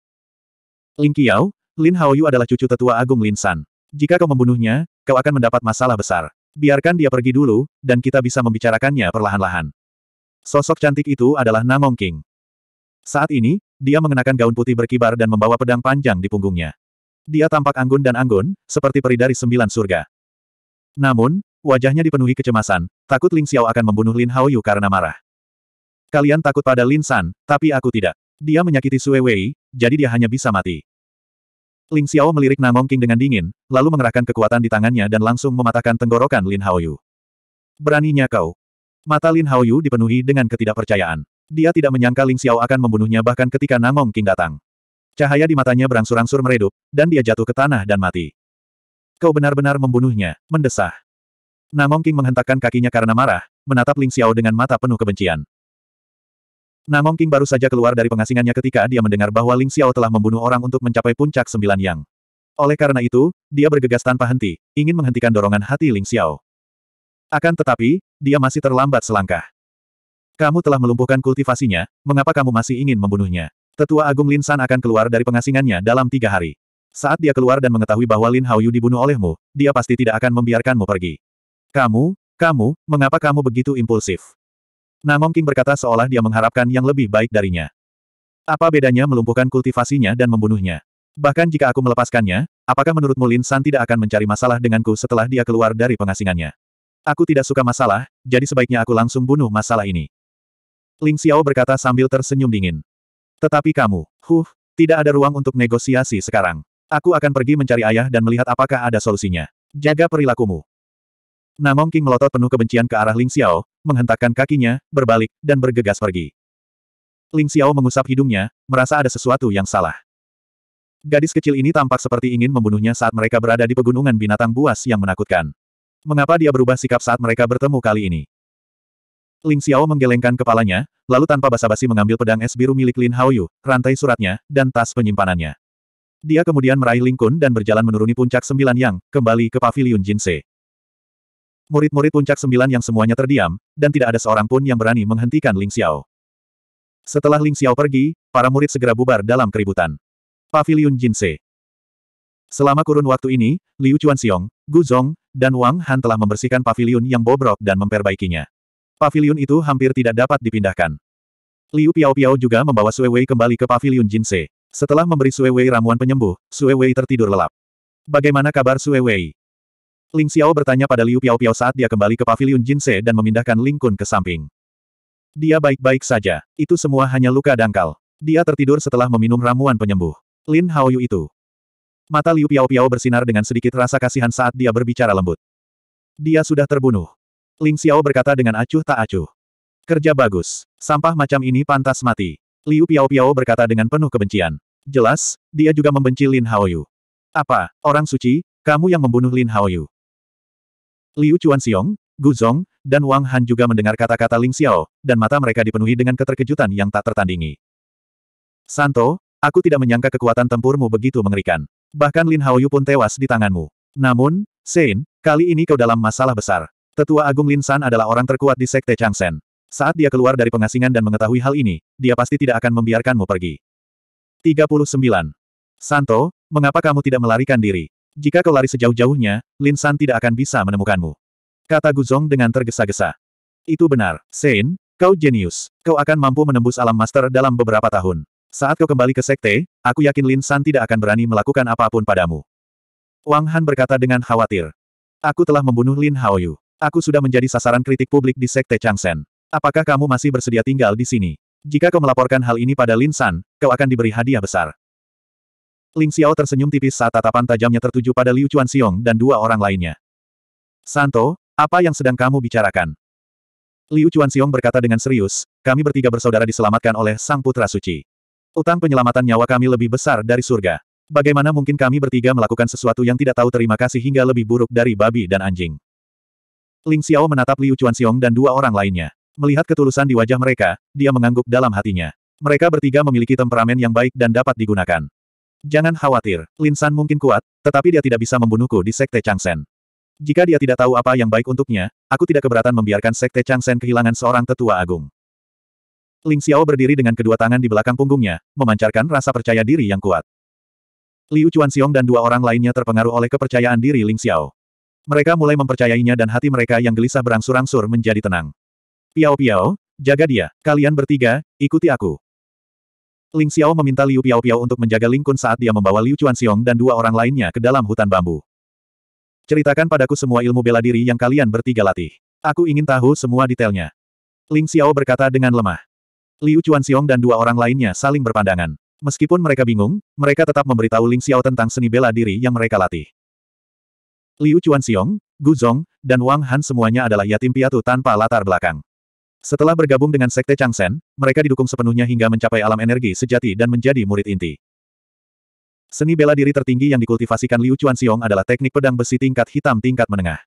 Ling Qiao, Lin Haoyu adalah cucu tetua agung Lin San. Jika kau membunuhnya, kau akan mendapat masalah besar. Biarkan dia pergi dulu, dan kita bisa membicarakannya perlahan-lahan. Sosok cantik itu adalah Namong King. Saat ini, dia mengenakan gaun putih berkibar dan membawa pedang panjang di punggungnya. Dia tampak anggun dan anggun, seperti peri dari sembilan surga. Namun, wajahnya dipenuhi kecemasan, takut Ling Xiao akan membunuh Lin Haoyu karena marah. Kalian takut pada Lin San, tapi aku tidak. Dia menyakiti Sue Wei, jadi dia hanya bisa mati. Ling Xiao melirik Namong King dengan dingin, lalu mengerahkan kekuatan di tangannya dan langsung mematahkan tenggorokan Lin Haoyu. Beraninya kau. Mata Lin Haoyu dipenuhi dengan ketidakpercayaan. Dia tidak menyangka Ling Xiao akan membunuhnya bahkan ketika Namong King datang. Cahaya di matanya berangsur-angsur meredup, dan dia jatuh ke tanah dan mati. Kau benar-benar membunuhnya, mendesah. Namong King menghentakkan kakinya karena marah, menatap Ling Xiao dengan mata penuh kebencian. Namong King baru saja keluar dari pengasingannya ketika dia mendengar bahwa Ling Xiao telah membunuh orang untuk mencapai puncak sembilan yang. Oleh karena itu, dia bergegas tanpa henti, ingin menghentikan dorongan hati Ling Xiao. Akan tetapi, dia masih terlambat selangkah. Kamu telah melumpuhkan kultivasinya, mengapa kamu masih ingin membunuhnya? Tetua Agung Lin San akan keluar dari pengasingannya dalam tiga hari. Saat dia keluar dan mengetahui bahwa Lin Haoyu dibunuh olehmu, dia pasti tidak akan membiarkanmu pergi. Kamu, kamu, mengapa kamu begitu impulsif? Namong King berkata seolah dia mengharapkan yang lebih baik darinya. Apa bedanya melumpuhkan kultivasinya dan membunuhnya? Bahkan jika aku melepaskannya, apakah menurutmu Lin San tidak akan mencari masalah denganku setelah dia keluar dari pengasingannya? Aku tidak suka masalah, jadi sebaiknya aku langsung bunuh masalah ini. Ling Xiao berkata sambil tersenyum dingin. Tetapi kamu, huh, tidak ada ruang untuk negosiasi sekarang. Aku akan pergi mencari ayah dan melihat apakah ada solusinya. Jaga perilakumu. Namong King melotot penuh kebencian ke arah Ling Xiao, menghentakkan kakinya, berbalik, dan bergegas pergi. Ling Xiao mengusap hidungnya, merasa ada sesuatu yang salah. Gadis kecil ini tampak seperti ingin membunuhnya saat mereka berada di pegunungan binatang buas yang menakutkan. Mengapa dia berubah sikap saat mereka bertemu kali ini? Ling Xiao menggelengkan kepalanya, lalu tanpa basa-basi mengambil pedang es biru milik Lin Haoyu, rantai suratnya, dan tas penyimpanannya. Dia kemudian meraih Ling Kun dan berjalan menuruni puncak sembilan yang, kembali ke paviliun Jinse. Murid-murid puncak sembilan yang semuanya terdiam, dan tidak ada seorang pun yang berani menghentikan Ling Xiao. Setelah Ling Xiao pergi, para murid segera bubar dalam keributan. Pavilion Jinse Selama kurun waktu ini, Liu Chuanxiong, Gu Zong, dan Wang Han telah membersihkan pavilion yang bobrok dan memperbaikinya. Pavilion itu hampir tidak dapat dipindahkan. Liu Piao Piao juga membawa Sue Wei kembali ke pavilion Jinse. Setelah memberi Sue Wei ramuan penyembuh, Sue Wei tertidur lelap. Bagaimana kabar Sue Wei? Ling Xiao bertanya pada Liu Piao Piao saat dia kembali ke paviliun Jinse dan memindahkan Ling Kun ke samping. Dia baik-baik saja. Itu semua hanya luka dangkal. Dia tertidur setelah meminum ramuan penyembuh. Lin Haoyu itu. Mata Liu Piao Piao bersinar dengan sedikit rasa kasihan saat dia berbicara lembut. Dia sudah terbunuh. Ling Xiao berkata dengan acuh tak acuh. Kerja bagus. Sampah macam ini pantas mati. Liu Piao Piao berkata dengan penuh kebencian. Jelas, dia juga membenci Lin Haoyu. Apa, orang suci, kamu yang membunuh Lin Haoyu? Liu Xiong, Gu Zong, dan Wang Han juga mendengar kata-kata Ling Xiao, dan mata mereka dipenuhi dengan keterkejutan yang tak tertandingi. Santo, aku tidak menyangka kekuatan tempurmu begitu mengerikan. Bahkan Lin Haoyu pun tewas di tanganmu. Namun, Sein, kali ini kau dalam masalah besar. Tetua Agung Lin San adalah orang terkuat di Sekte Changsen. Saat dia keluar dari pengasingan dan mengetahui hal ini, dia pasti tidak akan membiarkanmu pergi. 39. Santo, mengapa kamu tidak melarikan diri? Jika kau lari sejauh-jauhnya, Lin San tidak akan bisa menemukanmu. Kata Gu Guzong dengan tergesa-gesa. Itu benar, Sein, kau jenius. Kau akan mampu menembus alam master dalam beberapa tahun. Saat kau kembali ke sekte, aku yakin Lin San tidak akan berani melakukan apapun padamu. Wang Han berkata dengan khawatir. Aku telah membunuh Lin Haoyu. Aku sudah menjadi sasaran kritik publik di sekte Chang Changsen. Apakah kamu masih bersedia tinggal di sini? Jika kau melaporkan hal ini pada Lin San, kau akan diberi hadiah besar. Ling Xiao tersenyum tipis saat tatapan tajamnya tertuju pada Liu Chuan Xiong dan dua orang lainnya. Santo, apa yang sedang kamu bicarakan? Liu Chuan Xiong berkata dengan serius, kami bertiga bersaudara diselamatkan oleh Sang Putra Suci. Utang penyelamatan nyawa kami lebih besar dari surga. Bagaimana mungkin kami bertiga melakukan sesuatu yang tidak tahu terima kasih hingga lebih buruk dari babi dan anjing? Ling Xiao menatap Liu Chuan Xiong dan dua orang lainnya. Melihat ketulusan di wajah mereka, dia mengangguk dalam hatinya. Mereka bertiga memiliki temperamen yang baik dan dapat digunakan. Jangan khawatir, Linsan mungkin kuat, tetapi dia tidak bisa membunuhku di Sekte Changsen. Jika dia tidak tahu apa yang baik untuknya, aku tidak keberatan membiarkan Sekte Changsen kehilangan seorang tetua agung. Ling Xiao berdiri dengan kedua tangan di belakang punggungnya, memancarkan rasa percaya diri yang kuat. Liu Xuanxiong dan dua orang lainnya terpengaruh oleh kepercayaan diri Ling Xiao. Mereka mulai mempercayainya dan hati mereka yang gelisah berangsur-angsur menjadi tenang. Piao Piao, jaga dia, kalian bertiga, ikuti aku. Ling Xiao meminta Liu Piao Piao untuk menjaga Ling Kun saat dia membawa Liu Chuan Xiong dan dua orang lainnya ke dalam hutan bambu. Ceritakan padaku semua ilmu bela diri yang kalian bertiga latih. Aku ingin tahu semua detailnya. Ling Xiao berkata dengan lemah. Liu Chuan Xiong dan dua orang lainnya saling berpandangan. Meskipun mereka bingung, mereka tetap memberitahu Ling Xiao tentang seni bela diri yang mereka latih. Liu Chuan Xiong, Gu Zong, dan Wang Han semuanya adalah yatim piatu tanpa latar belakang. Setelah bergabung dengan Sekte Changsen, mereka didukung sepenuhnya hingga mencapai alam energi sejati dan menjadi murid inti. Seni bela diri tertinggi yang dikultivasikan Liu Xiong adalah teknik pedang besi tingkat hitam tingkat menengah.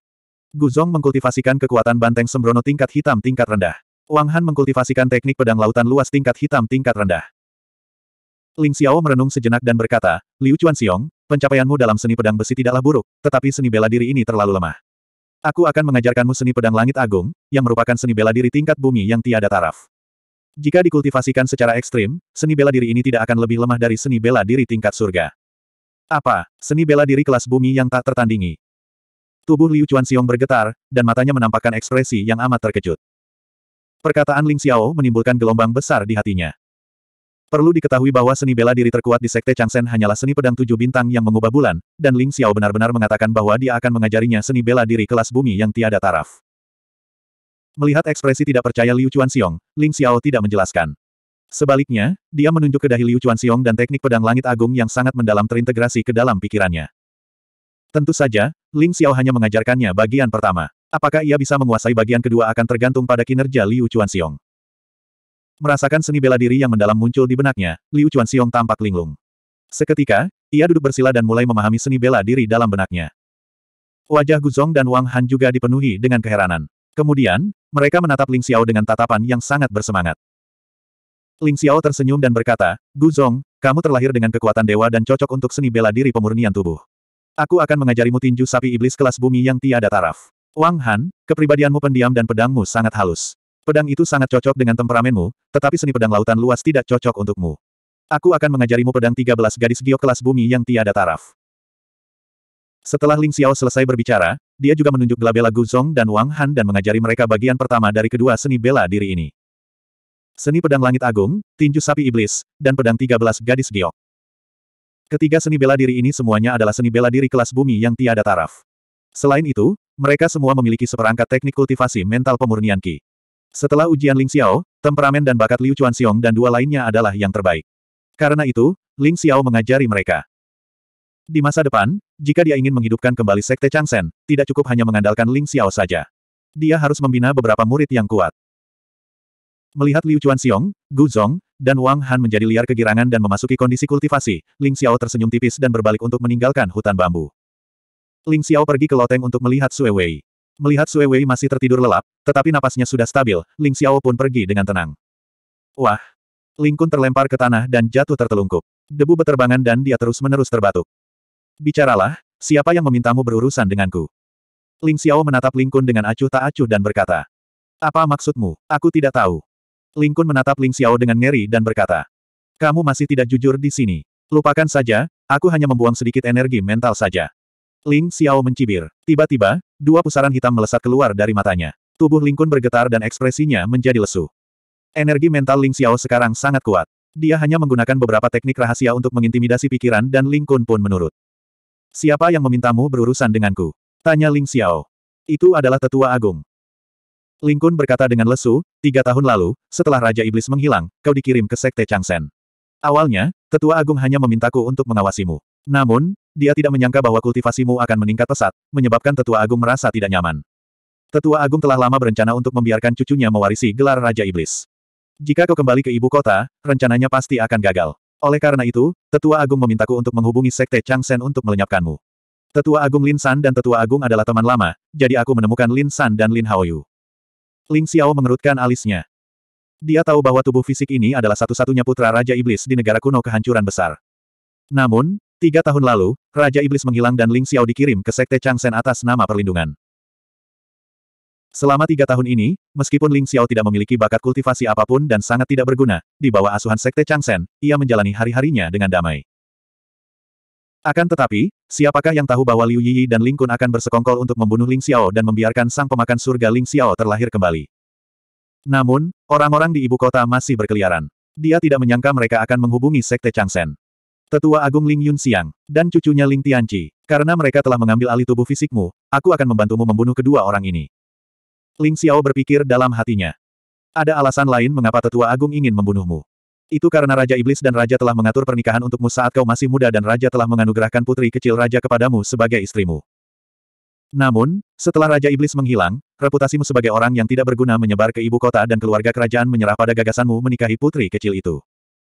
Gu Guzong mengkultivasikan kekuatan banteng sembrono tingkat hitam tingkat rendah. Wang Han mengkultivasikan teknik pedang lautan luas tingkat hitam tingkat rendah. Ling Xiao merenung sejenak dan berkata, Liu Xiong, pencapaianmu dalam seni pedang besi tidaklah buruk, tetapi seni bela diri ini terlalu lemah. Aku akan mengajarkanmu seni pedang langit agung, yang merupakan seni bela diri tingkat bumi yang tiada taraf. Jika dikultivasikan secara ekstrim, seni bela diri ini tidak akan lebih lemah dari seni bela diri tingkat surga. Apa, seni bela diri kelas bumi yang tak tertandingi? Tubuh Liu Chuan Xiong bergetar, dan matanya menampakkan ekspresi yang amat terkejut. Perkataan Ling Xiao menimbulkan gelombang besar di hatinya. Perlu diketahui bahwa seni bela diri terkuat di Sekte Changsen hanyalah seni pedang tujuh bintang yang mengubah bulan, dan Ling Xiao benar-benar mengatakan bahwa dia akan mengajarinya seni bela diri kelas bumi yang tiada taraf. Melihat ekspresi tidak percaya Liu Xiong, Ling Xiao tidak menjelaskan. Sebaliknya, dia menunjuk ke dahi Liu Xiong dan teknik pedang langit agung yang sangat mendalam terintegrasi ke dalam pikirannya. Tentu saja, Ling Xiao hanya mengajarkannya bagian pertama. Apakah ia bisa menguasai bagian kedua akan tergantung pada kinerja Liu Xiong. Merasakan seni bela diri yang mendalam muncul di benaknya, Liu Chuan Xiong tampak linglung. Seketika, ia duduk bersila dan mulai memahami seni bela diri dalam benaknya. Wajah Guzong dan Wang Han juga dipenuhi dengan keheranan. Kemudian, mereka menatap Ling Xiao dengan tatapan yang sangat bersemangat. Ling Xiao tersenyum dan berkata, Guzong, kamu terlahir dengan kekuatan dewa dan cocok untuk seni bela diri pemurnian tubuh. Aku akan mengajarimu tinju sapi iblis kelas bumi yang tiada taraf. Wang Han, kepribadianmu pendiam dan pedangmu sangat halus. Pedang itu sangat cocok dengan temperamenmu, tetapi seni pedang lautan luas tidak cocok untukmu. Aku akan mengajarimu pedang 13 gadis gio kelas bumi yang tiada taraf. Setelah Ling Xiao selesai berbicara, dia juga menunjuk bela Guzong dan Wang Han dan mengajari mereka bagian pertama dari kedua seni bela diri ini. Seni pedang langit agung, tinju sapi iblis, dan pedang 13 gadis giok. Ketiga seni bela diri ini semuanya adalah seni bela diri kelas bumi yang tiada taraf. Selain itu, mereka semua memiliki seperangkat teknik kultivasi mental pemurnian Ki. Setelah ujian Ling Xiao, temperamen dan bakat Liu Chuan Xiong dan dua lainnya adalah yang terbaik. Karena itu, Ling Xiao mengajari mereka. Di masa depan, jika dia ingin menghidupkan kembali Sekte Changsen, tidak cukup hanya mengandalkan Ling Xiao saja. Dia harus membina beberapa murid yang kuat. Melihat Liu Chuan Xiong, Gu Zong, dan Wang Han menjadi liar kegirangan dan memasuki kondisi kultivasi, Ling Xiao tersenyum tipis dan berbalik untuk meninggalkan hutan bambu. Ling Xiao pergi ke loteng untuk melihat Sue Wei. Melihat Sue Wei masih tertidur lelap, tetapi napasnya sudah stabil, Ling Xiao pun pergi dengan tenang. Wah! Ling Kun terlempar ke tanah dan jatuh tertelungkup. Debu beterbangan dan dia terus-menerus terbatuk. Bicaralah, siapa yang memintamu berurusan denganku? Ling Xiao menatap Ling Kun dengan acuh tak acuh dan berkata. Apa maksudmu? Aku tidak tahu. Ling Kun menatap Ling Xiao dengan ngeri dan berkata. Kamu masih tidak jujur di sini. Lupakan saja, aku hanya membuang sedikit energi mental saja. Ling Xiao mencibir. Tiba-tiba, dua pusaran hitam melesat keluar dari matanya. Tubuh Lingkun bergetar dan ekspresinya menjadi lesu. Energi mental Ling Xiao sekarang sangat kuat. Dia hanya menggunakan beberapa teknik rahasia untuk mengintimidasi pikiran dan Lingkun pun menurut. Siapa yang memintamu berurusan denganku? Tanya Ling Xiao. Itu adalah tetua agung. Lingkun berkata dengan lesu, tiga tahun lalu, setelah Raja Iblis menghilang, kau dikirim ke Sekte Changsen. Awalnya, tetua agung hanya memintaku untuk mengawasimu. Namun, dia tidak menyangka bahwa kultivasimu akan meningkat pesat, menyebabkan tetua agung merasa tidak nyaman. Tetua agung telah lama berencana untuk membiarkan cucunya mewarisi gelar Raja Iblis. Jika kau kembali ke ibu kota, rencananya pasti akan gagal. Oleh karena itu, tetua agung memintaku untuk menghubungi sekte Chang Sen untuk melenyapkanmu. Tetua Agung Lin San dan Tetua Agung adalah teman lama, jadi aku menemukan Lin San dan Lin Haoyu. Ling Xiao mengerutkan alisnya. Dia tahu bahwa tubuh fisik ini adalah satu-satunya putra Raja Iblis di negara kuno kehancuran besar. Namun, Tiga tahun lalu, Raja Iblis menghilang dan Ling Xiao dikirim ke Sekte Changsen atas nama perlindungan. Selama tiga tahun ini, meskipun Ling Xiao tidak memiliki bakat kultivasi apapun dan sangat tidak berguna, di bawah asuhan Sekte Changsen, ia menjalani hari-harinya dengan damai. Akan tetapi, siapakah yang tahu bahwa Liu Yiyi dan Ling Kun akan bersekongkol untuk membunuh Ling Xiao dan membiarkan sang pemakan surga Ling Xiao terlahir kembali? Namun, orang-orang di ibu kota masih berkeliaran. Dia tidak menyangka mereka akan menghubungi Sekte Changsen tetua agung Ling Yun Xiang, dan cucunya Ling Tianqi. Karena mereka telah mengambil alih tubuh fisikmu, aku akan membantumu membunuh kedua orang ini. Ling Xiao berpikir dalam hatinya. Ada alasan lain mengapa tetua agung ingin membunuhmu. Itu karena Raja Iblis dan Raja telah mengatur pernikahan untukmu saat kau masih muda dan Raja telah menganugerahkan putri kecil Raja kepadamu sebagai istrimu. Namun, setelah Raja Iblis menghilang, reputasimu sebagai orang yang tidak berguna menyebar ke ibu kota dan keluarga kerajaan menyerah pada gagasanmu menikahi putri kecil itu.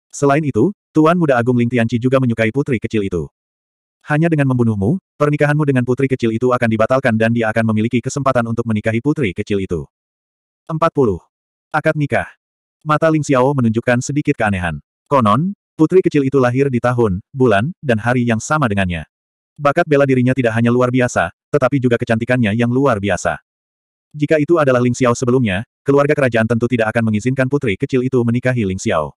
Selain itu, Tuan Muda Agung Ling Tianci juga menyukai putri kecil itu. Hanya dengan membunuhmu, pernikahanmu dengan putri kecil itu akan dibatalkan dan dia akan memiliki kesempatan untuk menikahi putri kecil itu. 40. Akad nikah. Mata Ling Xiao menunjukkan sedikit keanehan. Konon, putri kecil itu lahir di tahun, bulan, dan hari yang sama dengannya. Bakat bela dirinya tidak hanya luar biasa, tetapi juga kecantikannya yang luar biasa. Jika itu adalah Ling Xiao sebelumnya, keluarga kerajaan tentu tidak akan mengizinkan putri kecil itu menikahi Ling Xiao.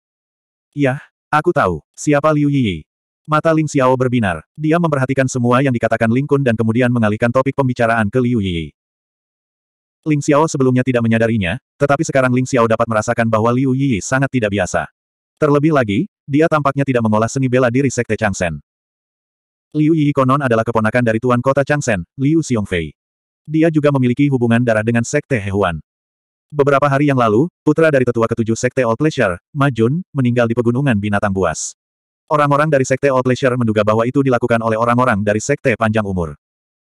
Ya, aku tahu, siapa Liu Yi. Mata Ling Xiao berbinar, dia memperhatikan semua yang dikatakan Ling Kun dan kemudian mengalihkan topik pembicaraan ke Liu Yi. Ling Xiao sebelumnya tidak menyadarinya, tetapi sekarang Ling Xiao dapat merasakan bahwa Liu Yi sangat tidak biasa. Terlebih lagi, dia tampaknya tidak mengolah seni bela diri Sekte Changsen. Liu Yi konon adalah keponakan dari Tuan Kota Changsen, Liu Xiongfei. Dia juga memiliki hubungan darah dengan Sekte Hehuan. Beberapa hari yang lalu, putra dari tetua ketujuh Sekte Old Pleasure, Majun, meninggal di pegunungan binatang buas. Orang-orang dari Sekte Old Pleasure menduga bahwa itu dilakukan oleh orang-orang dari Sekte Panjang Umur.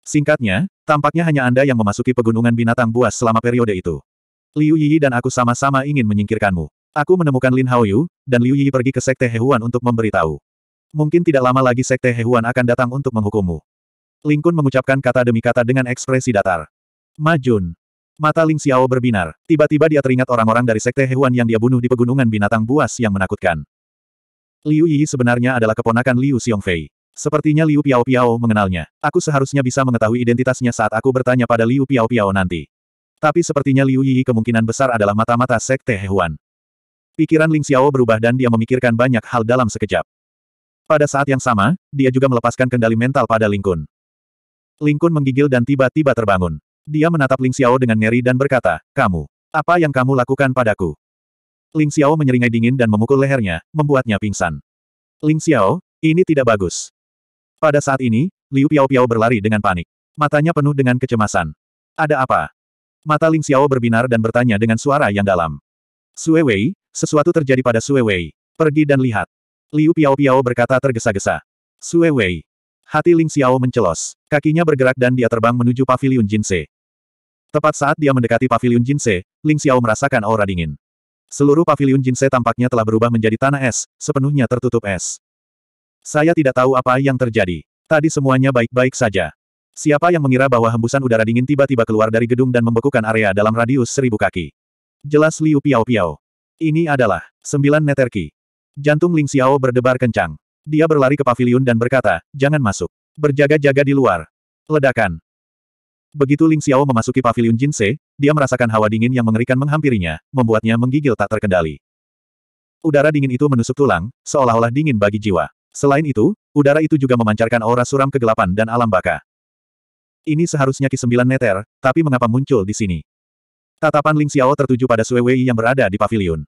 Singkatnya, tampaknya hanya Anda yang memasuki pegunungan binatang buas selama periode itu. Liu Yiyi dan aku sama-sama ingin menyingkirkanmu. Aku menemukan Lin Haoyu, dan Liu Yiyi pergi ke Sekte Hewan untuk memberitahu. Mungkin tidak lama lagi Sekte Hewan akan datang untuk menghukummu. Lingkun mengucapkan kata demi kata dengan ekspresi datar. Majun, Mata Ling Xiao berbinar. Tiba-tiba dia teringat orang-orang dari sekte hewan yang dia bunuh di pegunungan binatang buas yang menakutkan. Liu Yi sebenarnya adalah keponakan Liu Xiongfei. Sepertinya Liu Piao Piao mengenalnya. Aku seharusnya bisa mengetahui identitasnya saat aku bertanya pada Liu Piao Piao nanti. Tapi sepertinya Liu Yi kemungkinan besar adalah mata-mata sekte hewan. Pikiran Ling Xiao berubah dan dia memikirkan banyak hal dalam sekejap. Pada saat yang sama, dia juga melepaskan kendali mental pada Ling Kun. Ling Kun menggigil dan tiba-tiba terbangun. Dia menatap Ling Xiao dengan ngeri dan berkata, Kamu, apa yang kamu lakukan padaku? Ling Xiao menyeringai dingin dan memukul lehernya, membuatnya pingsan. Ling Xiao, ini tidak bagus. Pada saat ini, Liu Piao Piao berlari dengan panik. Matanya penuh dengan kecemasan. Ada apa? Mata Ling Xiao berbinar dan bertanya dengan suara yang dalam. Sue Wei, sesuatu terjadi pada Sue Wei. Pergi dan lihat. Liu Piao Piao berkata tergesa-gesa. Sue Wei. Hati Ling Xiao mencelos. Kakinya bergerak dan dia terbang menuju pavilion Jinse. Tepat saat dia mendekati paviliun Jinse, Ling Xiao merasakan aura dingin. Seluruh paviliun Jinse tampaknya telah berubah menjadi tanah es, sepenuhnya tertutup es. Saya tidak tahu apa yang terjadi. Tadi semuanya baik-baik saja. Siapa yang mengira bahwa hembusan udara dingin tiba-tiba keluar dari gedung dan membekukan area dalam radius seribu kaki? Jelas Liu Piao Piao. Ini adalah sembilan neterki. Jantung Ling Xiao berdebar kencang. Dia berlari ke paviliun dan berkata, jangan masuk. Berjaga-jaga di luar. Ledakan. Begitu Ling Xiao memasuki pavilion Jinse, dia merasakan hawa dingin yang mengerikan menghampirinya, membuatnya menggigil tak terkendali. Udara dingin itu menusuk tulang, seolah-olah dingin bagi jiwa. Selain itu, udara itu juga memancarkan aura suram kegelapan dan alam baka. Ini seharusnya Ki Sembilan Neter, tapi mengapa muncul di sini? Tatapan Ling Xiao tertuju pada Sue Wei yang berada di pavilion.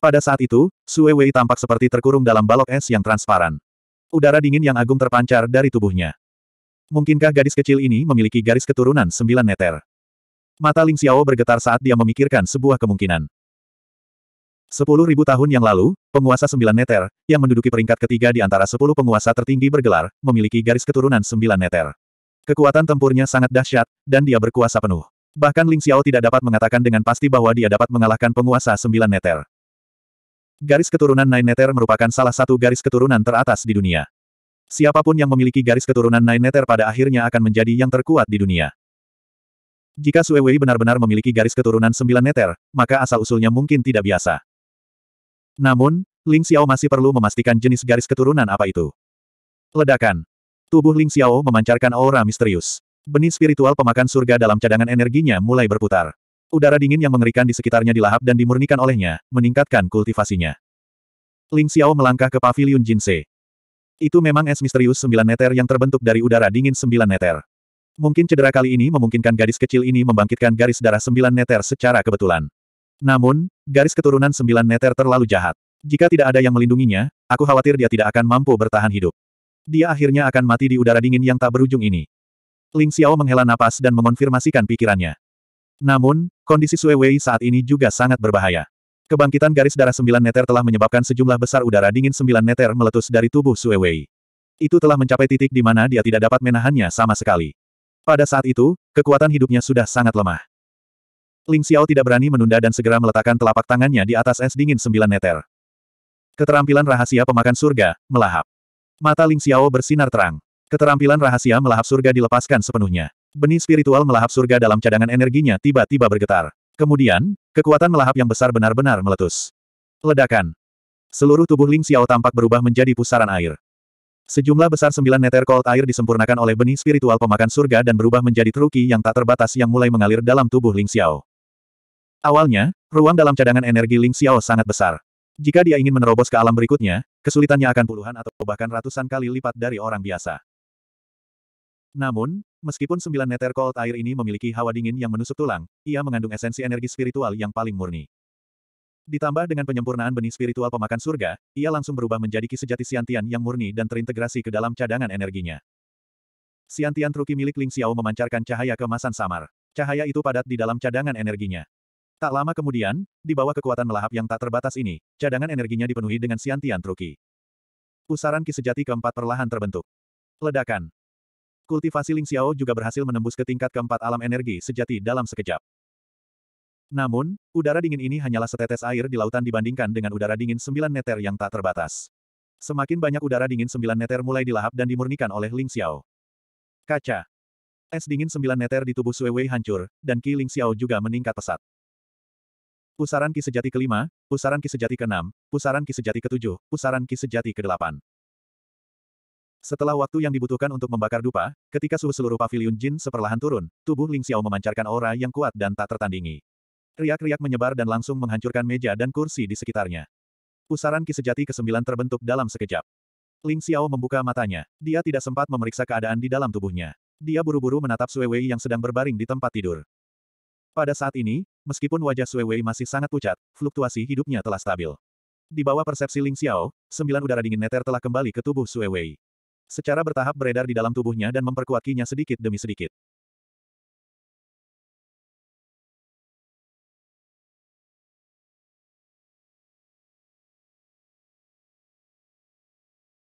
Pada saat itu, Sue Wei tampak seperti terkurung dalam balok es yang transparan. Udara dingin yang agung terpancar dari tubuhnya. Mungkinkah gadis kecil ini memiliki garis keturunan sembilan neter? Mata Ling Xiao bergetar saat dia memikirkan sebuah kemungkinan. Sepuluh ribu tahun yang lalu, penguasa sembilan neter, yang menduduki peringkat ketiga di antara sepuluh penguasa tertinggi bergelar, memiliki garis keturunan sembilan neter. Kekuatan tempurnya sangat dahsyat, dan dia berkuasa penuh. Bahkan Ling Xiao tidak dapat mengatakan dengan pasti bahwa dia dapat mengalahkan penguasa sembilan neter. Garis keturunan Nine Neter merupakan salah satu garis keturunan teratas di dunia. Siapapun yang memiliki garis keturunan Nether pada akhirnya akan menjadi yang terkuat di dunia. Jika Sue Wei benar-benar memiliki garis keturunan sembilan neter, maka asal-usulnya mungkin tidak biasa. Namun, Ling Xiao masih perlu memastikan jenis garis keturunan apa itu. Ledakan. Tubuh Ling Xiao memancarkan aura misterius. Benih spiritual pemakan surga dalam cadangan energinya mulai berputar. Udara dingin yang mengerikan di sekitarnya dilahap dan dimurnikan olehnya, meningkatkan kultivasinya. Ling Xiao melangkah ke paviliun Jinsei. Itu memang es misterius sembilan meter yang terbentuk dari udara dingin sembilan meter. Mungkin cedera kali ini memungkinkan gadis kecil ini membangkitkan garis darah sembilan meter secara kebetulan. Namun, garis keturunan sembilan meter terlalu jahat. Jika tidak ada yang melindunginya, aku khawatir dia tidak akan mampu bertahan hidup. Dia akhirnya akan mati di udara dingin yang tak berujung ini. Ling Xiao menghela napas dan mengonfirmasikan pikirannya. Namun, kondisi Sue Wei saat ini juga sangat berbahaya. Kebangkitan garis darah sembilan neter telah menyebabkan sejumlah besar udara dingin sembilan neter meletus dari tubuh Sue Wei. Itu telah mencapai titik di mana dia tidak dapat menahannya sama sekali. Pada saat itu, kekuatan hidupnya sudah sangat lemah. Ling Xiao tidak berani menunda dan segera meletakkan telapak tangannya di atas es dingin sembilan neter. Keterampilan rahasia pemakan surga, melahap. Mata Ling Xiao bersinar terang. Keterampilan rahasia melahap surga dilepaskan sepenuhnya. Benih spiritual melahap surga dalam cadangan energinya tiba-tiba bergetar. Kemudian, kekuatan melahap yang besar benar-benar meletus. Ledakan. Seluruh tubuh Ling Xiao tampak berubah menjadi pusaran air. Sejumlah besar sembilan neter cold air disempurnakan oleh benih spiritual pemakan surga dan berubah menjadi truki yang tak terbatas yang mulai mengalir dalam tubuh Ling Xiao. Awalnya, ruang dalam cadangan energi Ling Xiao sangat besar. Jika dia ingin menerobos ke alam berikutnya, kesulitannya akan puluhan atau bahkan ratusan kali lipat dari orang biasa. Namun, Meskipun sembilan meter cold air ini memiliki hawa dingin yang menusuk tulang, ia mengandung esensi energi spiritual yang paling murni. Ditambah dengan penyempurnaan benih spiritual pemakan surga, ia langsung berubah menjadi ki sejati siantian yang murni dan terintegrasi ke dalam cadangan energinya. Siantian Truki milik Ling Xiao memancarkan cahaya kemasan samar. Cahaya itu padat di dalam cadangan energinya. Tak lama kemudian, di bawah kekuatan melahap yang tak terbatas ini, cadangan energinya dipenuhi dengan siantian Truki. Pusaran ki sejati keempat perlahan terbentuk. Ledakan. Kultivasi Ling Xiao juga berhasil menembus ke tingkat keempat alam energi sejati dalam sekejap. Namun, udara dingin ini hanyalah setetes air di lautan dibandingkan dengan udara dingin sembilan meter yang tak terbatas. Semakin banyak udara dingin sembilan meter mulai dilahap dan dimurnikan oleh Ling Xiao. Kaca. Es dingin sembilan meter di tubuh Sui Wei hancur, dan Qi Ling Xiao juga meningkat pesat. Pusaran Ki Sejati kelima, Pusaran Ki Sejati keenam, Pusaran Ki Sejati ketujuh, Pusaran Ki Sejati kedelapan. Setelah waktu yang dibutuhkan untuk membakar dupa, ketika suhu seluruh pavilion jin seperlahan turun, tubuh Ling Xiao memancarkan aura yang kuat dan tak tertandingi. Riak-riak menyebar dan langsung menghancurkan meja dan kursi di sekitarnya. Pusaran ki sejati ke-9 terbentuk dalam sekejap. Ling Xiao membuka matanya. Dia tidak sempat memeriksa keadaan di dalam tubuhnya. Dia buru-buru menatap Sue Wei yang sedang berbaring di tempat tidur. Pada saat ini, meskipun wajah Sue Wei masih sangat pucat, fluktuasi hidupnya telah stabil. Di bawah persepsi Ling Xiao, sembilan udara dingin neter telah kembali ke tubuh Sue Wei. Secara bertahap beredar di dalam tubuhnya dan memperkuat kinya sedikit demi sedikit.